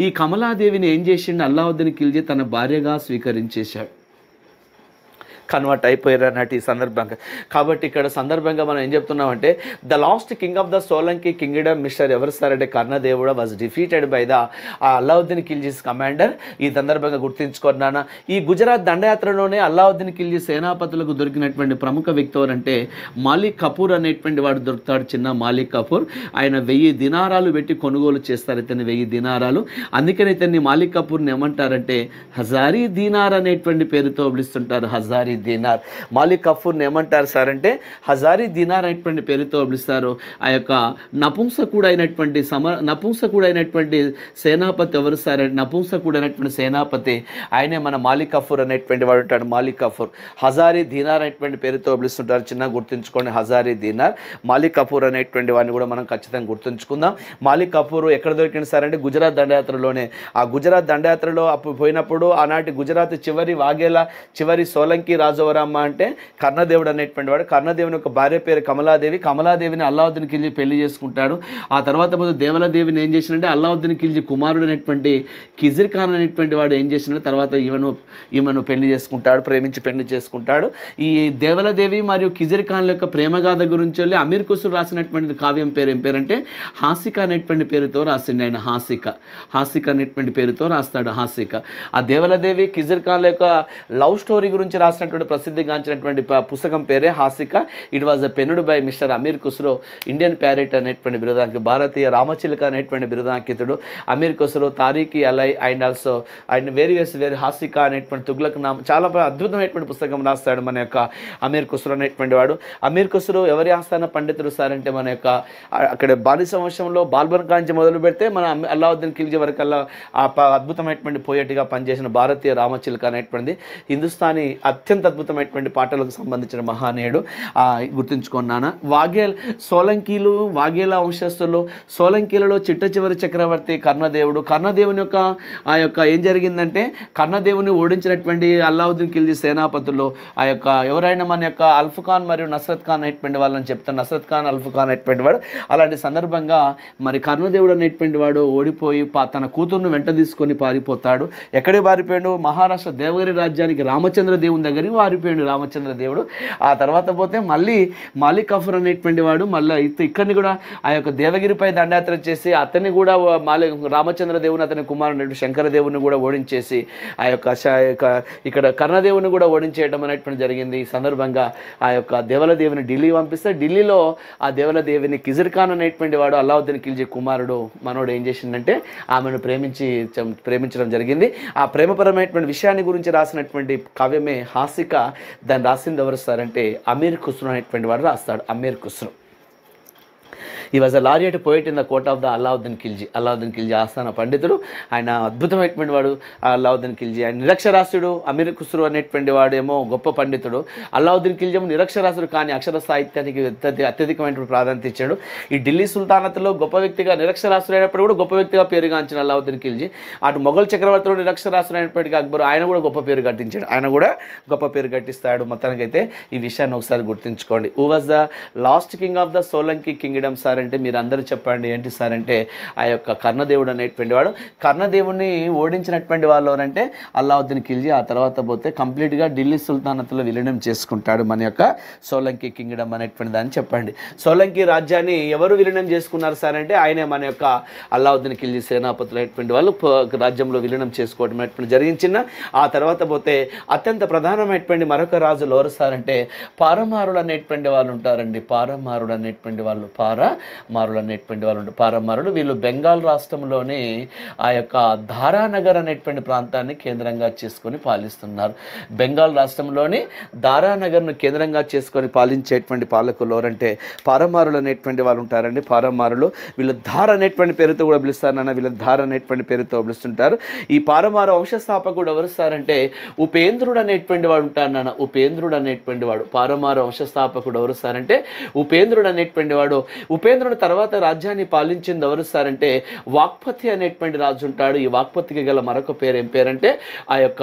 ఈ కమలాదేవిని ఏం చేసిండు అల్లావుద్దీన్ కిల్జీ తన భార్యగా స్వీకరించేశాడు కన్వర్ట్ అయిపోయారు అన్నట్టు ఈ సందర్భంగా కాబట్టి ఇక్కడ సందర్భంగా మనం ఏం చెప్తున్నామంటే the last king of the Solanki kingdom mister ఎవరు సార్ అంటే కర్ణదేవుడ was defeated by the Allauddin Khilji's commander ఈ సందర్భంగా గుర్తించుకున్నాను ఈ గుజరాత్ దండయాత్రలోనే అల్లావుద్దీన్ కిల్జీ సేనాపతులకు దొరికినటువంటి ప్రముఖ వ్యక్తి ఎవరంటే మాలిక్ కపూర్ అనేటువంటి వాడు దొరుకుతాడు చిన్న మాలిక్ కపూర్ ఆయన వెయ్యి దినారాలు పెట్టి కొనుగోలు చేస్తారు ఇతని వెయ్యి దినారాలు అందుకని ఇతన్ని మాలిక్ కపూర్ని ఏమంటారంటే హజారీ దీనార్ అనేటువంటి పేరుతో పిలుస్తుంటారు హజారీ హజారీ దీనార్ మాలిక్ కఫూర్ని ఏమంటారు సార్ అంటే హజారీ దీనార్ అనేటువంటి పేరుతో పిలుస్తారు ఆ యొక్క నపుంసకుడైనటువంటి సమ నపుంసకుడైనటువంటి సేనాపతి ఎవరు సార్ నపుంసకుడైనటువంటి సేనాపతి ఆయనే మన మాలిక్ కఫూర్ అనేటువంటి వాడు ఉంటాడు మాలిక్ కఫూర్ హజారీ దీనార్ అనేటువంటి పేరుతో పిలుస్తుంటారు చిన్న గుర్తుంచుకోండి హజారీ దీనార్ మాలిక్ కఫూర్ అనేటువంటి వాడిని కూడా మనం ఖచ్చితంగా గుర్తుంచుకుందాం మాలిక్ కఫూర్ ఎక్కడ దొరికింది సార్ అంటే గుజరాత్ దండయాత్రలోనే ఆ గుజరాత్ దండయాత్రలో అప్పుడు పోయినప్పుడు ఆనాటి గుజరాత్ చివరి వాగేలా చివరి సోలంకి రాజవరామ్మ అంటే కర్ణదేవుడు అనేటువంటి వాడు కర్ణదేవుని యొక్క భార్య పేరు కమలాదేవి కమలాదేవిని అల్లావుద్దీన్ ఖిల్జీ పెళ్లి చేసుకుంటాడు ఆ తర్వాత ముందు దేవలదేవిని ఏం చేసినంటే అల్లావుద్దీన్ ఖిల్జీ కుమారుడు అనేటువంటి కిజిర్ ఖాన్ అనేటువంటి వాడు ఏం చేసిన తర్వాత ఈమెను ఈమెను పెళ్లి చేసుకుంటాడు ప్రేమించి పెళ్లి చేసుకుంటాడు ఈ దేవలదేవి మరియు కిజిర్ ఖాన్ యొక్క ప్రేమగాథ గురించి వెళ్ళి అమీర్ కుసూర్ రాసినటువంటి కావ్యం పేరు ఏం పేరంటే హాసిక అనేటువంటి పేరుతో రాసింది ఆయన హాసిక హాసిక అనేటువంటి పేరుతో రాస్తాడు హాసిక ఆ దేవలదేవి కిజిర్ ఖాన్ యొక్క లవ్ స్టోరీ గురించి రాసినటువంటి ప్రసిద్ధి ప్రసిద్ధిగాంచినటువంటి పుస్తకం పేరే హాసిక it was penned by mister Amir Khusro Indian parrot అనేటువంటి బిరుదాంకి భారతీయ రామచిలక అనేటువంటి బిరుదాంకితుడు Amir Khusro Tarikhi Alai and also and various వేరే హాసిక అనేటువంటి తుగ్లక్ నామ చాలా అద్భుతమైనటువంటి పుస్తకం రాస్తాడు మన యొక్క అమీర్ ఖుస్రో అనేటువంటి వాడు అమీర్ ఖుస్రో ఎవరి ఆస్థాన పండితుడు సార్ అంటే మన యొక్క అక్కడ బాలి సంవత్సరంలో బాల్బన్ కాంచి మొదలు పెడితే మన అల్లావుద్దీన్ ఖిల్జీ వరకల్లా అద్భుతమైనటువంటి పోయేట్గా పనిచేసిన భారతీయ రామచిలక అనేటువంటిది హిందుస్థానీ అత్యంత అత్యంత అద్భుతమైనటువంటి పాటలకు సంబంధించిన మహానీయుడు గుర్తుంచుకున్నాను వాగే సోలంకీలు వాగేల వంశస్థులు సోలంకీలలో చిట్ట చివరి చక్రవర్తి కర్ణదేవుడు కర్ణదేవుని యొక్క ఆ యొక్క ఏం జరిగిందంటే కర్ణదేవుని ఓడించినటువంటి అల్లావుద్దీన్ కిల్జీ సేనాపతులు ఆ యొక్క ఎవరైనా మన యొక్క అల్ఫుఖాన్ మరియు నసరత్ ఖాన్ అనేటువంటి వాళ్ళని చెప్తాను నసరత్ ఖాన్ అల్ఫ్ అనేటువంటి వాడు అలాంటి సందర్భంగా మరి కర్ణదేవుడు అనేటువంటి వాడు ఓడిపోయి తన కూతుర్ను వెంట తీసుకొని పారిపోతాడు ఎక్కడే పారిపోయాడు మహారాష్ట్ర దేవగిరి రాజ్యానికి రామచంద్ర దేవుని దగ్గరికి మారిపోయాడు రామచంద్ర దేవుడు ఆ తర్వాత పోతే మళ్ళీ మళ్ళీ కఫర్ అనేటువంటి వాడు మళ్ళీ ఇక్కడిని కూడా ఆ యొక్క దేవగిరిపై దండయాత్ర చేసి అతన్ని కూడా మాలి రామచంద్ర దేవుని అతని కుమారుడు శంకరదేవుని కూడా ఓడించేసి ఆ యొక్క ఇక్కడ కర్ణదేవుని కూడా ఓడించేయడం అనేటువంటి జరిగింది ఈ సందర్భంగా ఆ యొక్క దేవల దేవిని ఢిల్లీ పంపిస్తే ఢిల్లీలో ఆ దేవల దేవిని కిజర్ ఖాన్ అనేటువంటి వాడు అల్లావుద్దీన్ ఖిల్జీ కుమారుడు మనోడు ఏం చేసిందంటే ఆమెను ప్రేమించి ప్రేమించడం జరిగింది ఆ ప్రేమపరమైనటువంటి విషయాన్ని గురించి రాసినటువంటి కావ్యమే హాస్య శీర్షిక దాన్ని రాసింది ఎవరు అంటే అమీర్ ఖుస్రు అనేటువంటి వాడు రాస్తాడు Amir Khusru he was a laureate poet in the court of the Allauddin Khilji Allauddin Khilji ఆస్థాన పండితుడు ఆయన అద్భుతమైనటువంటి వాడు అల్లావుద్దీన్ ఖిల్జీ ఆయన నిరక్షరాస్యుడు అమీర్ ఖుస్రు అనేటువంటి ఏమో గొప్ప పండితుడు అల్లావుద్దీన్ ఖిల్జీ నిరక్షరాస్యుడు కానీ అక్షర సాహిత్యానికి అత్యధికమైనటువంటి ప్రాధాన్యత ఇచ్చాడు ఈ ఢిల్లీ సుల్తానత్లో గొప్ప వ్యక్తిగా నిరక్షరాస్యుడు అయినప్పుడు కూడా గొప్ప వ్యక్తిగా పేరుగాంచిన అల్లావుద్దీన్ ఖిల్జీ అటు మొఘల్ చక్రవర్తిలో నిరక్షరాస్యుడు అయినప్పటికీ అక్బర్ ఆయన కూడా గొప్ప పేరు గట్టించాడు ఆయన కూడా గొప్ప పేరు గట్టిస్తాడు మొత్తానికైతే ఈ విషయాన్ని ఒకసారి గుర్తుంచుకోండి who was the last king of the Solanki kingdom sir చెప్పారంటే మీరు అందరూ చెప్పండి ఏంటి సార్ అంటే ఆ యొక్క కర్ణదేవుడు అనేటువంటి వాడు కర్ణదేవుని ఓడించినటువంటి వాళ్ళు ఎవరంటే అల్లావుద్దీన్ కిల్జి ఆ తర్వాత పోతే కంప్లీట్గా ఢిల్లీ సుల్తానత్లో విలీనం చేసుకుంటాడు మన యొక్క సోలంకి కింగ్డమ్ అనేటువంటి దాన్ని చెప్పండి సోలంకి రాజ్యాన్ని ఎవరు విలీనం చేసుకున్నారు సార్ అంటే ఆయనే మన యొక్క అల్లావుద్దీన్ కిల్జీ సేనాపతులు అనేటువంటి వాళ్ళు రాజ్యంలో విలీనం చేసుకోవడం అనేటువంటి జరిగించిన ఆ తర్వాత పోతే అత్యంత ప్రధానమైనటువంటి మరొక రాజులు ఎవరు సార్ అంటే పారమారులు అనేటువంటి వాళ్ళు ఉంటారండి పారమారుడు అనేటువంటి వాళ్ళు పార మారులు అనేటువంటి వాళ్ళు పారమారులు వీళ్ళు బెంగాల్ రాష్ట్రంలోని ఆ యొక్క ధారానగర్ అనేటువంటి ప్రాంతాన్ని కేంద్రంగా చేసుకొని పాలిస్తున్నారు బెంగాల్ రాష్ట్రంలోని దారానగర్ను కేంద్రంగా చేసుకొని పాలించేటువంటి పాలకులు ఎవరంటే పారమారులు అనేటువంటి వాళ్ళు ఉంటారండి పారమారులు వీళ్ళు ధార అనేటువంటి పేరుతో కూడా పిలుస్తారన్న వీళ్ళ ధార అనేటువంటి పేరుతో పిలుస్తుంటారు ఈ పారమారు వంశస్థాపకుడు ఎవరు సారంటే ఉపేంద్రుడు అనేటువంటి వాడు ఉంటారన్న ఉపేంద్రుడు అనేటువంటి వాడు పారమారు వంశస్థాపకుడు ఎవరు సారంటే ఉపేంద్రుడు అనేటువంటి వాడు ఉపే కుబేంద్రుని తర్వాత రాజ్యాన్ని పాలించింది ఎవరు సారంటే వాక్పతి అనేటువంటి రాజు ఉంటాడు ఈ వాక్పతికి గల మరొక పేరు ఏం పేరంటే ఆ యొక్క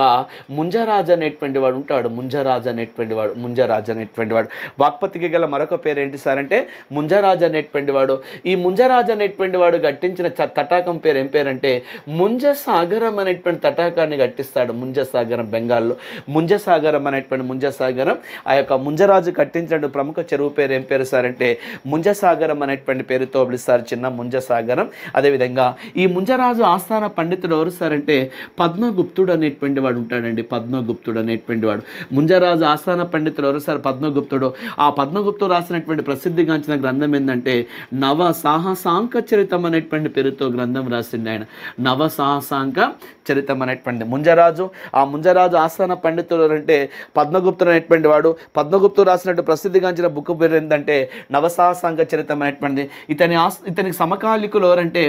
ముంజరాజు అనేటువంటి వాడు ఉంటాడు ముంజరాజు అనేటువంటి వాడు ముంజరాజు అనేటువంటి వాడు వాక్పతికి గల మరొక పేరు ఏంటి సార్ అంటే ముంజరాజు అనేటువంటి వాడు ఈ ముంజరాజు అనేటువంటి వాడు కట్టించిన తటాకం పేరు ఏం పేరంటే ముంజసాగరం అనేటువంటి తటాకాన్ని కట్టిస్తాడు ముంజసాగరం బెంగాల్లో ముంజసాగరం అనేటువంటి ముంజసాగరం ఆ యొక్క ముంజరాజు కట్టించిన ప్రముఖ చెరువు పేరు ఏం పేరు సార్ అంటే ముంజసాగరం అనే అనేటువంటి పేరుతో పిలుస్తారు చిన్న ముంజ సాగరం అదేవిధంగా ఈ ముంజరాజు ఆస్థాన పండితుడు ఎవరు సారంటే పద్మగుప్తుడు అనేటువంటి వాడు ఉంటాడండి పద్మగుప్తుడు అనేటువంటి వాడు ముంజరాజు ఆస్థాన పండితుడు ఎవరు సార్ పద్మగుప్తుడు ఆ పద్మగుప్తుడు రాసినటువంటి ప్రసిద్ధిగాంచిన గ్రంథం ఏంటంటే నవ సాహసాంక చరితం అనేటువంటి పేరుతో గ్రంథం రాసింది ఆయన నవ సాహసాంక చరితం అనేటువంటి ముంజరాజు ఆ ముంజరాజు ఆస్థాన పండితుడు అంటే పద్మగుప్తుడు అనేటువంటి వాడు పద్మగుప్తుడు రాసినట్టు ప్రసిద్ధిగాంచిన బుక్ పేరు ఏంటంటే నవసాహసాంక చరితం అనేటువంటి చెప్పండి ఇతని ఆస్ ఇతనికి సమకాలికులు ఎవరంటే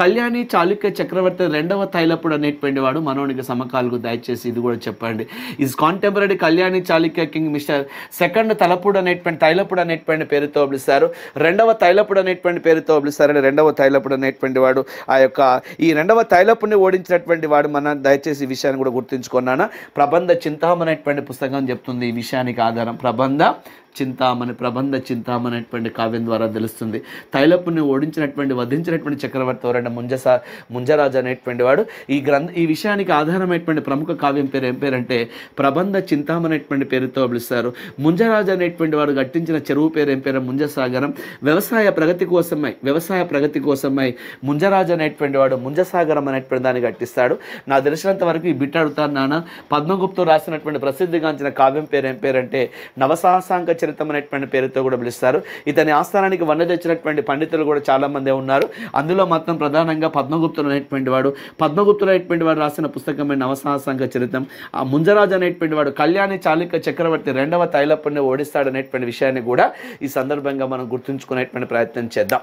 కళ్యాణి చాళుక్య చక్రవర్తి రెండవ తైలపుడు అనేటువంటి వాడు మనోనికి సమకాలకు దయచేసి ఇది కూడా చెప్పండి is contemporary Kalyani Chalukya king mister second తలపుడు అనేటువంటి తైలపుడు అనేటువంటి పేరుతో పిలుస్తారు రెండవ తైలపుడు అనేటువంటి పేరుతో పిలుస్తారని రెండవ తైలపుడు అనేటువంటి వాడు ఆ యొక్క ఈ రెండవ తైలపుడిని ఓడించినటువంటి వాడు మన దయచేసి ఈ విషయాన్ని కూడా గుర్తుంచుకున్నాను ప్రబంధ చింతామణి అనేటువంటి పుస్తకం చెప్తుంది ఈ విషయానికి ఆధారం ప్రబంధ చింతామణి ప్రబంధ చింతామణి అనేటువంటి కావ్యం ద్వారా తెలుస్తుంది తైలపుని ఓడించినటువంటి వధించినటువంటి చక్రవర్తి ఎవరైనా ముంజస ముంజరాజు అనేటువంటి వాడు ఈ గ్రంథ ఈ విషయానికి ఆధారమైనటువంటి ప్రముఖ కావ్యం పేరు ఏం పేరంటే ప్రబంధ చింతామణి అనేటువంటి పేరుతో పిలుస్తారు ముంజరాజు అనేటువంటి వాడు కట్టించిన చెరువు పేరు ఏం పేరు ముంజసాగరం వ్యవసాయ ప్రగతి కోసమై వ్యవసాయ ప్రగతి కోసమై ముంజరాజు అనేటువంటి వాడు ముంజసాగరం అనేటువంటి దాన్ని గట్టిస్తాడు నా తెలిసినంత వరకు ఈ బిట్ట అడుగుతాను నాన్న పద్మగుప్తు రాసినటువంటి ప్రసిద్ధిగాంచిన కావ్యం పేరు ఏం పేరంటే నవసాహసాంక చరితం అనేటువంటి పేరుతో కూడా పిలుస్తారు ఇతని ఆస్థానానికి వన్న అనేటువంటి పండితులు కూడా చాలామందే ఉన్నారు అందులో మాత్రం ప్రధానంగా పద్మగుప్తులు అనేటువంటి వాడు పద్మగుప్తులు అనేటువంటి వాడు రాసిన పుస్తకమైన నవసాహసంగ చరిత్రం ఆ ముంజరాజు అనేటువంటి వాడు కళ్యాణి చాళుక్య చక్రవర్తి రెండవ తైలపుణ్ణి ఓడిస్తాడనేటువంటి విషయాన్ని కూడా ఈ సందర్భంగా మనం గుర్తుంచుకునేటువంటి ప్రయత్నం చేద్దాం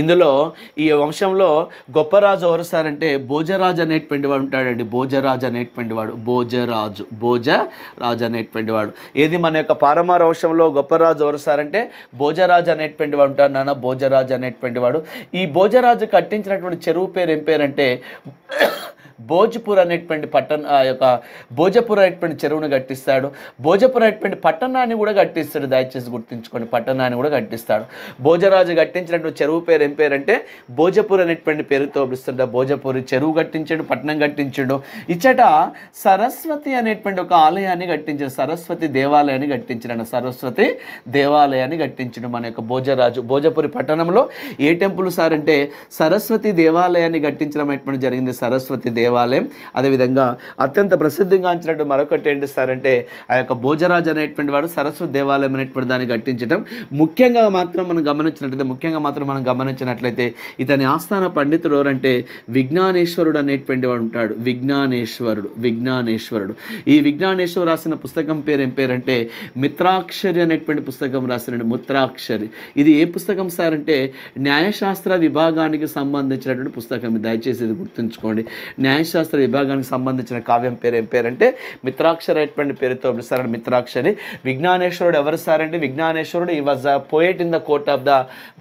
ఇందులో ఈ వంశంలో గొప్ప రాజు ఎవరు సారంటే అంటే భోజరాజు అనేటువంటి వాడు ఉంటాడండి భోజరాజు అనేటువంటి వాడు భోజరాజు భోజ రాజు అనేటువంటి వాడు ఏది మన యొక్క పారమార వంశంలో గొప్ప రాజు ఎవరు సారంటే అంటే భోజరాజు అనేటువంటి వాడు ఉంటాడు నాన్న భోజరాజు అనేటువంటి వాడు ఈ భోజరాజు కట్టించినటువంటి చెరువు పేరు ఏం పేరంటే భోజపూర్ అనేటువంటి పట్టణ ఆ యొక్క భోజపూర్ అనేటువంటి చెరువును కట్టిస్తాడు భోజపూర్ అనేటువంటి పట్టణాన్ని కూడా కట్టిస్తాడు దయచేసి గుర్తుంచుకొని పట్టణాన్ని కూడా కట్టిస్తాడు భోజరాజు కట్టించినటువంటి చెరువు పేరు ఏం పేరు అంటే భోజపూర్ అనేటువంటి పేరుతో పిలుస్తుంట భోజపూరి చెరువు కట్టించాడు పట్టణం కట్టించాడు ఇచ్చట సరస్వతి అనేటువంటి ఒక ఆలయాన్ని కట్టించాడు సరస్వతి దేవాలయాన్ని కట్టించాడు సరస్వతి దేవాలయాన్ని కట్టించడం మన యొక్క భోజరాజు భోజపురి పట్టణంలో ఏ టెంపుల్ సార్ అంటే సరస్వతి దేవాలయాన్ని కట్టించడం అనేటువంటి జరిగింది సరస్వతి దేవాలయం అదేవిధంగా అత్యంత ప్రసిద్ధిగాంచినట్టు మరొకటి ఏంటి సార్ అంటే ఆ యొక్క భోజరాజు అనేటువంటి వాడు సరస్వతి దేవాలయం అనేటువంటి దాన్ని కట్టించడం ముఖ్యంగా మాత్రం మనం గమనించినట్టు ముఖ్యంగా మాత్రం మనం గమనించినట్లయితే ఇతని ఆస్థాన పండితుడు ఎవరంటే విజ్ఞానేశ్వరుడు అనేటువంటి వాడు ఉంటాడు విజ్ఞానేశ్వరుడు విజ్ఞానేశ్వరుడు ఈ విజ్ఞానేశ్వరు రాసిన పుస్తకం పేరు ఏం పేరంటే మిత్రాక్షరి అనేటువంటి పుస్తకం రాసిన మిత్రాక్షరి ఇది ఏ పుస్తకం సార్ అంటే న్యాయశాస్త్ర విభాగానికి సంబంధించినటువంటి పుస్తకం దయచేసి ఇది గుర్తుంచుకోండి న్యాయశాస్త్ర విభాగానికి సంబంధించిన కావ్యం పేరు ఏం పేరంటే మిత్రాక్షరి అనేటువంటి పేరుతో సార్ మిత్రాక్షరి విజ్ఞానేశ్వరుడు ఎవరు సార్ అంటే విజ్ఞానేశ్వరుడు he was the poet in the court of the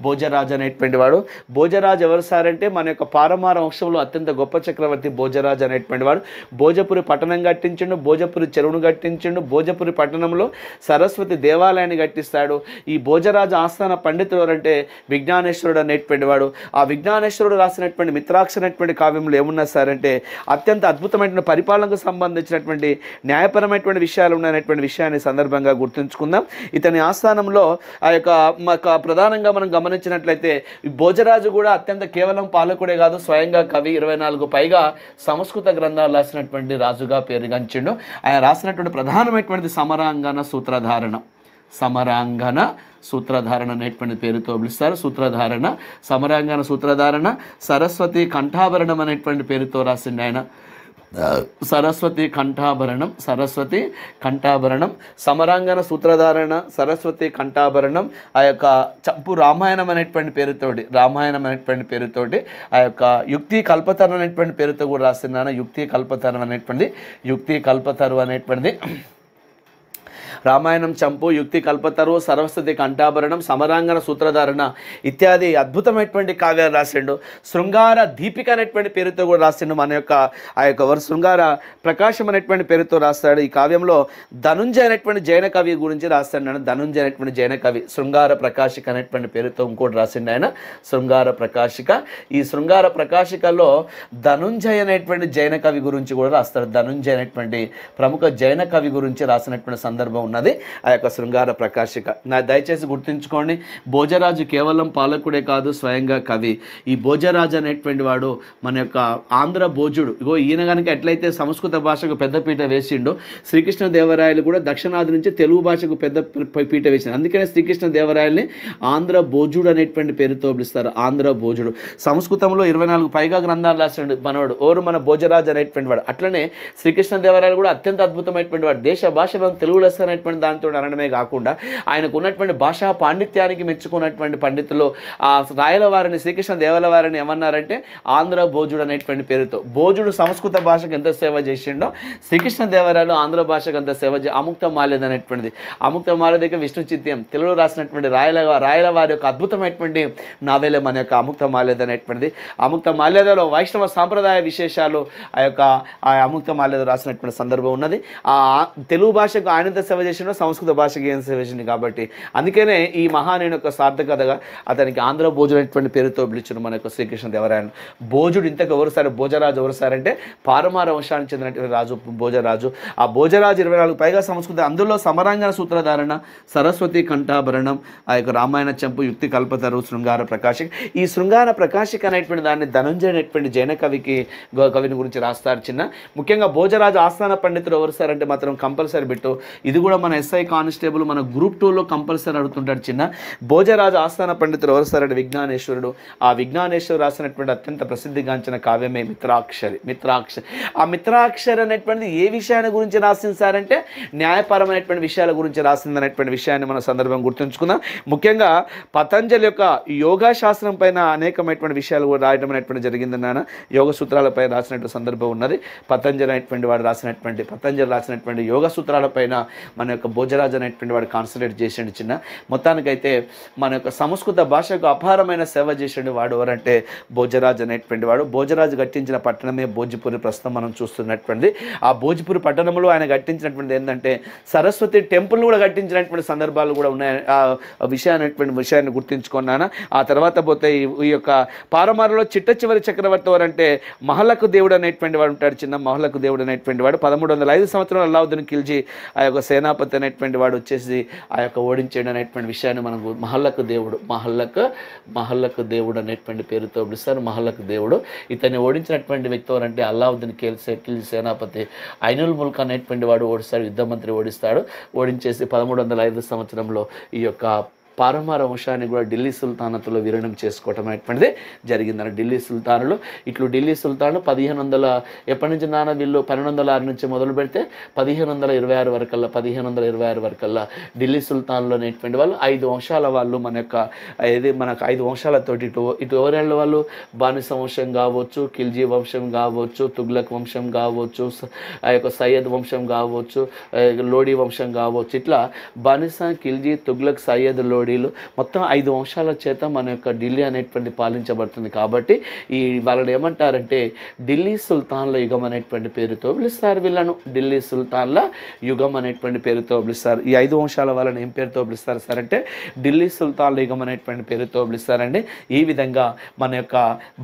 Bhojaraj అనేటువంటి అనేటువంటి వాడు భోజరాజు ఎవరు సార్ అంటే మన యొక్క పారమార వంశంలో అత్యంత గొప్ప చక్రవర్తి భోజరాజు అనేటువంటి వాడు భోజపురి పట్టణం కట్టించిండు భోజపురి చెరువును కట్టించిండు భోజపురి పట్టణంలో సరస్వతి దేవాలయాన్ని కట్టిస్తాడు ఈ భోజరాజు ఆస్థాన పండితులు ఎవరంటే విజ్ఞానేశ్వరుడు అనేటువంటి వాడు ఆ విజ్ఞానేశ్వరుడు రాసినటువంటి మిత్రాక్ష అనేటువంటి కావ్యంలో ఏమున్నా సార్ అంటే అత్యంత అద్భుతమైన పరిపాలనకు సంబంధించినటువంటి న్యాయపరమైనటువంటి విషయాలు ఉన్నటువంటి విషయాన్ని సందర్భంగా గుర్తుంచుకుందాం ఇతని ఆస్థానంలో ఆ యొక్క ప్రధానంగా మనం గమనించినట్లయితే భోజరాజు కూడా అత్యంత కేవలం పాలకుడే కాదు స్వయంగా కవి ఇరవై నాలుగు పైగా సంస్కృత గ్రంథాలు రాసినటువంటి రాజుగా పేరుగంచిండు ఆయన రాసినటువంటి ప్రధానమైనటువంటి సమరాంగన సూత్రధారణ సమరాంగన సూత్రధారణ అనేటువంటి పేరుతో పిలుస్తారు సూత్రధారణ సమరాంగన సూత్రధారణ సరస్వతి కంఠాభరణం అనేటువంటి పేరుతో రాసిండు ఆయన సరస్వతి కంఠాభరణం సరస్వతి కంఠాభరణం సమరాంగన సూత్రధారణ సరస్వతి కంఠాభరణం ఆ యొక్క చంపు రామాయణం అనేటువంటి పేరుతోటి రామాయణం అనేటువంటి పేరుతోటి ఆ యొక్క యుక్తి కల్పతరం అనేటువంటి పేరుతో కూడా రాస్తున్నాను యుక్తి కల్పతరం అనేటువంటిది యుక్తి కల్పతరు అనేటువంటిది రామాయణం చంపు యుక్తి కల్పతరు సరస్వతి కంఠాభరణం సమరాంగన సూత్రధారణ ఇత్యాది అద్భుతమైనటువంటి కావ్యాలు రాసిండు శృంగార దీపిక అనేటువంటి పేరుతో కూడా రాసిండు మన యొక్క ఆ యొక్క వరు శృంగార ప్రకాశం అనేటువంటి పేరుతో రాస్తాడు ఈ కావ్యంలో ధనుంజయ అనేటువంటి జైన కవి గురించి రాస్తాడు ధనుంజయ అనేటువంటి జైన కవి శృంగార ప్రకాశిక అనేటువంటి పేరుతో ఇంకోటి రాసిండు ఆయన శృంగార ప్రకాశిక ఈ శృంగార ప్రకాశికలో ధనుంజయ అనేటువంటి జైన కవి గురించి కూడా రాస్తాడు ధనుంజయ అనేటువంటి ప్రముఖ జైన కవి గురించి రాసినటువంటి సందర్భం ఉన్నది ఆ యొక్క శృంగార ప్రకాశిక నా దయచేసి గుర్తుంచుకోండి భోజరాజు కేవలం పాలకుడే కాదు స్వయంగా కవి ఈ భోజరాజు అనేటువంటి వాడు మన యొక్క ఆంధ్ర భోజుడు ఇగో ఈయన కనుక ఎట్లయితే సంస్కృత భాషకు పెద్దపీట వేసిండో శ్రీకృష్ణదేవరాయలు కూడా దక్షిణాది నుంచి తెలుగు భాషకు పెద్ద పీట వేసింది అందుకనే శ్రీకృష్ణదేవరాయల్ని ఆంధ్ర భోజుడు అనేటువంటి పేరుతో పిలుస్తారు ఆంధ్ర భోజుడు సంస్కృతంలో ఇరవై నాలుగు పైగా గ్రంథాలు రాసాడు మనవాడు ఓరు మన భోజరాజు అనేటువంటి వాడు అట్లనే శ్రీకృష్ణదేవరాయలు కూడా అత్యంత అద్భుతమైనటువంటి వాడు దేశ భాషలను తెలుగులో ఉన్నటువంటి దాంతో అనడమే కాకుండా ఆయనకు ఉన్నటువంటి భాషా పాండిత్యానికి మెచ్చుకున్నటువంటి పండితులు ఆ రాయల వారిని శ్రీకృష్ణ దేవల వారిని ఏమన్నారంటే ఆంధ్ర భోజుడు అనేటువంటి పేరుతో భోజుడు సంస్కృత భాషకు ఎంత సేవ చేసిండో శ్రీకృష్ణ దేవరాయలు ఆంధ్ర భాషకు అంత సేవ చే అముక్త మాల్యద అనేటువంటిది అముక్త మాల్యదకి విష్ణు చిత్యం తెలుగులో రాసినటువంటి రాయల రాయల వారి యొక్క అద్భుతమైనటువంటి నావెలం మన యొక్క అముక్త మాల్యద అనేటువంటిది అముక్త మాలేదలో వైష్ణవ సాంప్రదాయ విశేషాలు ఆ యొక్క ఆ అముక్త మాల్యద రాసినటువంటి సందర్భం ఉన్నది ఆ తెలుగు భాషకు ఆయనంత సేవ చేసిండో సంస్కృత భాషకి ఏం సేవ చేసింది కాబట్టి అందుకనే ఈ మహానేని యొక్క సార్థకతగా అతనికి ఆంధ్ర భోజుడు అనేటువంటి పేరుతో పిలిచిన మన యొక్క శ్రీకృష్ణ దేవరాయను భోజుడు ఇంతకు సార్ భోజరాజు ఎవరు అంటే పారమార వంశానికి చెందినటువంటి రాజు భోజరాజు ఆ భోజరాజు ఇరవై నాలుగు పైగా సంస్కృతి అందులో సమరాంగణ సూత్రధారణ సరస్వతి కంఠాభరణం ఆ యొక్క రామాయణ చెంపు యుక్తి కల్పతరు శృంగార ప్రకాశిక్ ఈ శృంగార ప్రకాశిక అనేటువంటి దాన్ని ధనంజయ అనేటువంటి జైన కవికి కవిని గురించి రాస్తారు చిన్న ముఖ్యంగా భోజరాజు ఆస్థాన పండితులు అంటే మాత్రం కంపల్సరీ బిట్టు ఇది కూడా కూడా మన ఎస్ఐ కానిస్టేబుల్ మన గ్రూప్ టూలో కంపల్సరీ అడుగుతుంటాడు చిన్న భోజరాజు ఆస్థాన పండితులు ఎవరు విజ్ఞానేశ్వరుడు ఆ విజ్ఞానేశ్వరుడు రాసినటువంటి అత్యంత ప్రసిద్ధిగాంచిన కావ్యమే మిత్రాక్షరి మిత్రాక్షరి ఆ మిత్రాక్షరి అనేటువంటిది ఏ విషయాన్ని గురించి రాసింది సార్ అంటే న్యాయపరమైనటువంటి విషయాల గురించి రాసింది అనేటువంటి విషయాన్ని మన సందర్భం గుర్తుంచుకుందాం ముఖ్యంగా పతంజలి యొక్క యోగా శాస్త్రం పైన అనేకమైనటువంటి విషయాలు కూడా రాయడం అనేటువంటి జరిగింది నాన్న యోగ సూత్రాలపై రాసినటువంటి సందర్భం ఉన్నది పతంజలి అనేటువంటి వాడు రాసినటువంటి పతంజలి రాసినటువంటి యోగ సూత్రాలపైన మన మన యొక్క భోజరాజు అనేటువంటి వాడు కాన్సన్ట్రేట్ చేసిండు చిన్న మొత్తానికైతే మన యొక్క సంస్కృత భాషకు అపారమైన సేవ చేసిండు వాడు ఎవరంటే భోజరాజు అనేటువంటి వాడు భోజరాజు కట్టించిన పట్టణమే భోజ్పురి ప్రస్తుతం మనం చూస్తున్నటువంటిది ఆ భోజ్పురి పట్టణంలో ఆయన కట్టించినటువంటిది ఏంటంటే సరస్వతి టెంపుల్ కూడా కట్టించినటువంటి సందర్భాలు కూడా ఉన్నాయి ఆ విషయాన్ని విషయాన్ని గుర్తించుకున్నాను ఆ తర్వాత పోతే ఈ యొక్క పారమారులో చిట్ట చివరి చక్రవర్తి వారంటే మహలకు దేవుడు అనేటువంటి వాడు ఉంటాడు చిన్న మహలకు దేవుడు అనేటువంటి వాడు పదమూడు వందల ఐదు సంవత్సరం అల్లావుద్దీన్ ఖిల్జీ ఆ యొక్క సేనా గోలాపతి అనేటువంటి వాడు వచ్చేసి ఆ యొక్క ఓడించేయడం అనేటువంటి విషయాన్ని మనం మహల్లకు దేవుడు మహల్లకు మహల్లకు దేవుడు అనేటువంటి పేరుతో పిలుస్తారు మహల్లకు దేవుడు ఇతన్ని ఓడించినటువంటి వ్యక్తి ఎవరంటే అల్లావుద్దీన్ కేల్సే కిల్ సేనాపతి ఐనుల్ ముల్క్ అనేటువంటి వాడు ఓడిస్తాడు యుద్ధమంత్రి ఓడిస్తాడు ఓడించేసి పదమూడు వందల ఐదు సంవత్సరంలో ఈ యొక్క పారమార వంశాన్ని కూడా ఢిల్లీ సుల్తానతలో విలీనం చేసుకోవటం అనేటువంటిది జరిగిందని ఢిల్లీ సుల్తానులు ఇట్లు ఢిల్లీ సుల్తాను పదిహేను వందల ఎప్పటి నుంచి నాన్న వీళ్ళు పన్నెండు వందల ఆరు నుంచి మొదలు పెడితే పదిహేను వందల ఇరవై ఆరు వరకల్లా పదిహేను వందల ఇరవై ఆరు వరకల్లా ఢిల్లీ సుల్తాన్లో అనేటువంటి వాళ్ళు ఐదు వంశాల వాళ్ళు మన యొక్క ఏది మనకు ఐదు వంశాలతోటి ఇటు ఇటు ఎవరేళ్ళ వాళ్ళు బానిస వంశం కావచ్చు ఖిల్జీ వంశం కావచ్చు తుగ్లక్ వంశం కావచ్చు ఆ యొక్క సయ్యద్ వంశం కావచ్చు లోడీ వంశం కావచ్చు ఇట్లా బానిస ఖిల్జీ తుగ్లక్ సయ్యద్ లోడి ఒడిలు మొత్తం ఐదు వంశాల చేత మన యొక్క ఢిల్లీ అనేటువంటి పాలించబడుతుంది కాబట్టి ఈ వాళ్ళు ఏమంటారంటే ఢిల్లీ సుల్తాన్ల యుగం అనేటువంటి పేరుతో పిలుస్తారు వీళ్ళను ఢిల్లీ సుల్తాన్ల యుగం అనేటువంటి పేరుతో పిలుస్తారు ఈ ఐదు వంశాల వాళ్ళని ఏం పేరుతో పిలుస్తారు సార్ అంటే ఢిల్లీ సుల్తాన్ల యుగం అనేటువంటి పేరుతో పిలుస్తారండి ఈ విధంగా మన యొక్క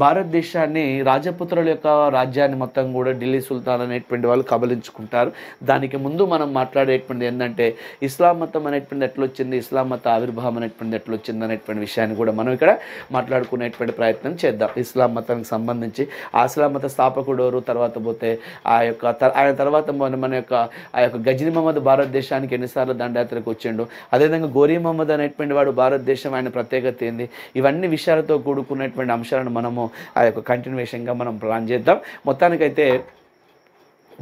భారతదేశాన్ని రాజపుత్రుల యొక్క రాజ్యాన్ని మొత్తం కూడా ఢిల్లీ సుల్తాన్ అనేటువంటి వాళ్ళు కబలించుకుంటారు దానికి ముందు మనం మాట్లాడేటువంటి ఏంటంటే ఇస్లాం మతం అనేటువంటి ఎట్లొచ్చింది ఇస్లాం మత ఆవిర్భావం ఇస్లాం అనేటువంటి ఎట్లా వచ్చింది అనేటువంటి విషయాన్ని కూడా మనం ఇక్కడ మాట్లాడుకునేటువంటి ప్రయత్నం చేద్దాం ఇస్లాం మతానికి సంబంధించి ఆ ఇస్లాం మత స్థాపకుడు తర్వాత పోతే ఆ యొక్క ఆయన తర్వాత మన యొక్క ఆ యొక్క గజని మహమ్మద్ భారతదేశానికి ఎన్నిసార్లు దండయాత్రకు వచ్చిండు అదేవిధంగా గోరీ మహమ్మద్ అనేటువంటి వాడు భారతదేశం ఆయన ప్రత్యేకత ఏంది ఇవన్నీ విషయాలతో కూడుకున్నటువంటి అంశాలను మనము ఆ యొక్క కంటిన్యూషన్గా మనం ప్లాన్ చేద్దాం మొత్తానికైతే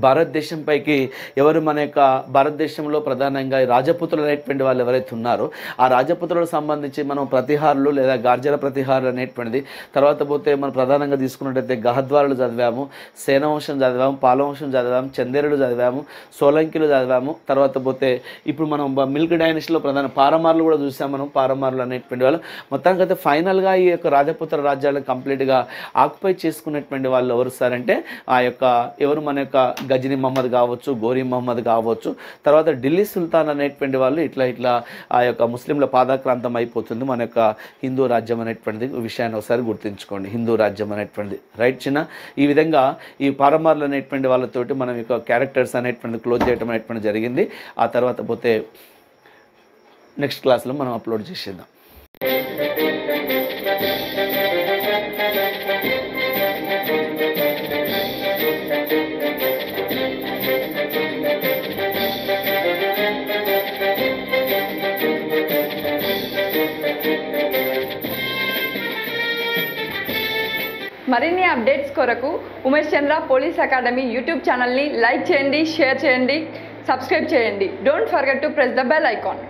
భారతదేశంపైకి ఎవరు మన యొక్క భారతదేశంలో ప్రధానంగా రాజపుత్రులు అనేటువంటి వాళ్ళు ఎవరైతే ఉన్నారో ఆ రాజపుత్రులకు సంబంధించి మనం ప్రతిహారులు లేదా గార్జల ప్రతిహారులు అనేటువంటిది తర్వాత పోతే మనం ప్రధానంగా తీసుకున్నట్టయితే గహద్వారులు చదివాము సేనవంశం చదివాము పాలవంశం చదివాము చందేరులు చదివాము సోలంకిలు చదివాము తర్వాత పోతే ఇప్పుడు మనం మిల్క్ డైనస్లో ప్రధాన పారమార్లు కూడా చూసాము మనం పారమార్లు అనేటువంటి వాళ్ళు మొత్తానికి అయితే ఫైనల్గా ఈ యొక్క రాజపుత్ర రాజ్యాలను కంప్లీట్గా ఆక్యుపై చేసుకునేటువంటి వాళ్ళు ఎవరు సారంటే ఆ యొక్క ఎవరు మన యొక్క గజని మహమ్మద్ కావచ్చు గోరీ మహమ్మద్ కావచ్చు తర్వాత ఢిల్లీ సుల్తాన్ అనేటువంటి వాళ్ళు ఇట్లా ఇట్లా ఆ యొక్క ముస్లింల పాదాక్రాంతం అయిపోతుంది మన యొక్క హిందూ రాజ్యం అనేటువంటిది విషయాన్ని ఒకసారి గుర్తుంచుకోండి హిందూ రాజ్యం అనేటువంటిది రైట్ చిన్న ఈ విధంగా ఈ పారమార్లు అనేటువంటి వాళ్ళతోటి మనం యొక్క క్యారెక్టర్స్ అనేటువంటిది క్లోజ్ చేయడం అనేటువంటి జరిగింది ఆ తర్వాత పోతే నెక్స్ట్ క్లాస్లో మనం అప్లోడ్ చేసేద్దాం అప్డేట్స్ కొరకు Umesh Chandra police academy YouTube ఛానల్ని లైక్ చేయండి షేర్ చేయండి సబ్స్క్రైబ్ చేయండి don't forget to press the bell icon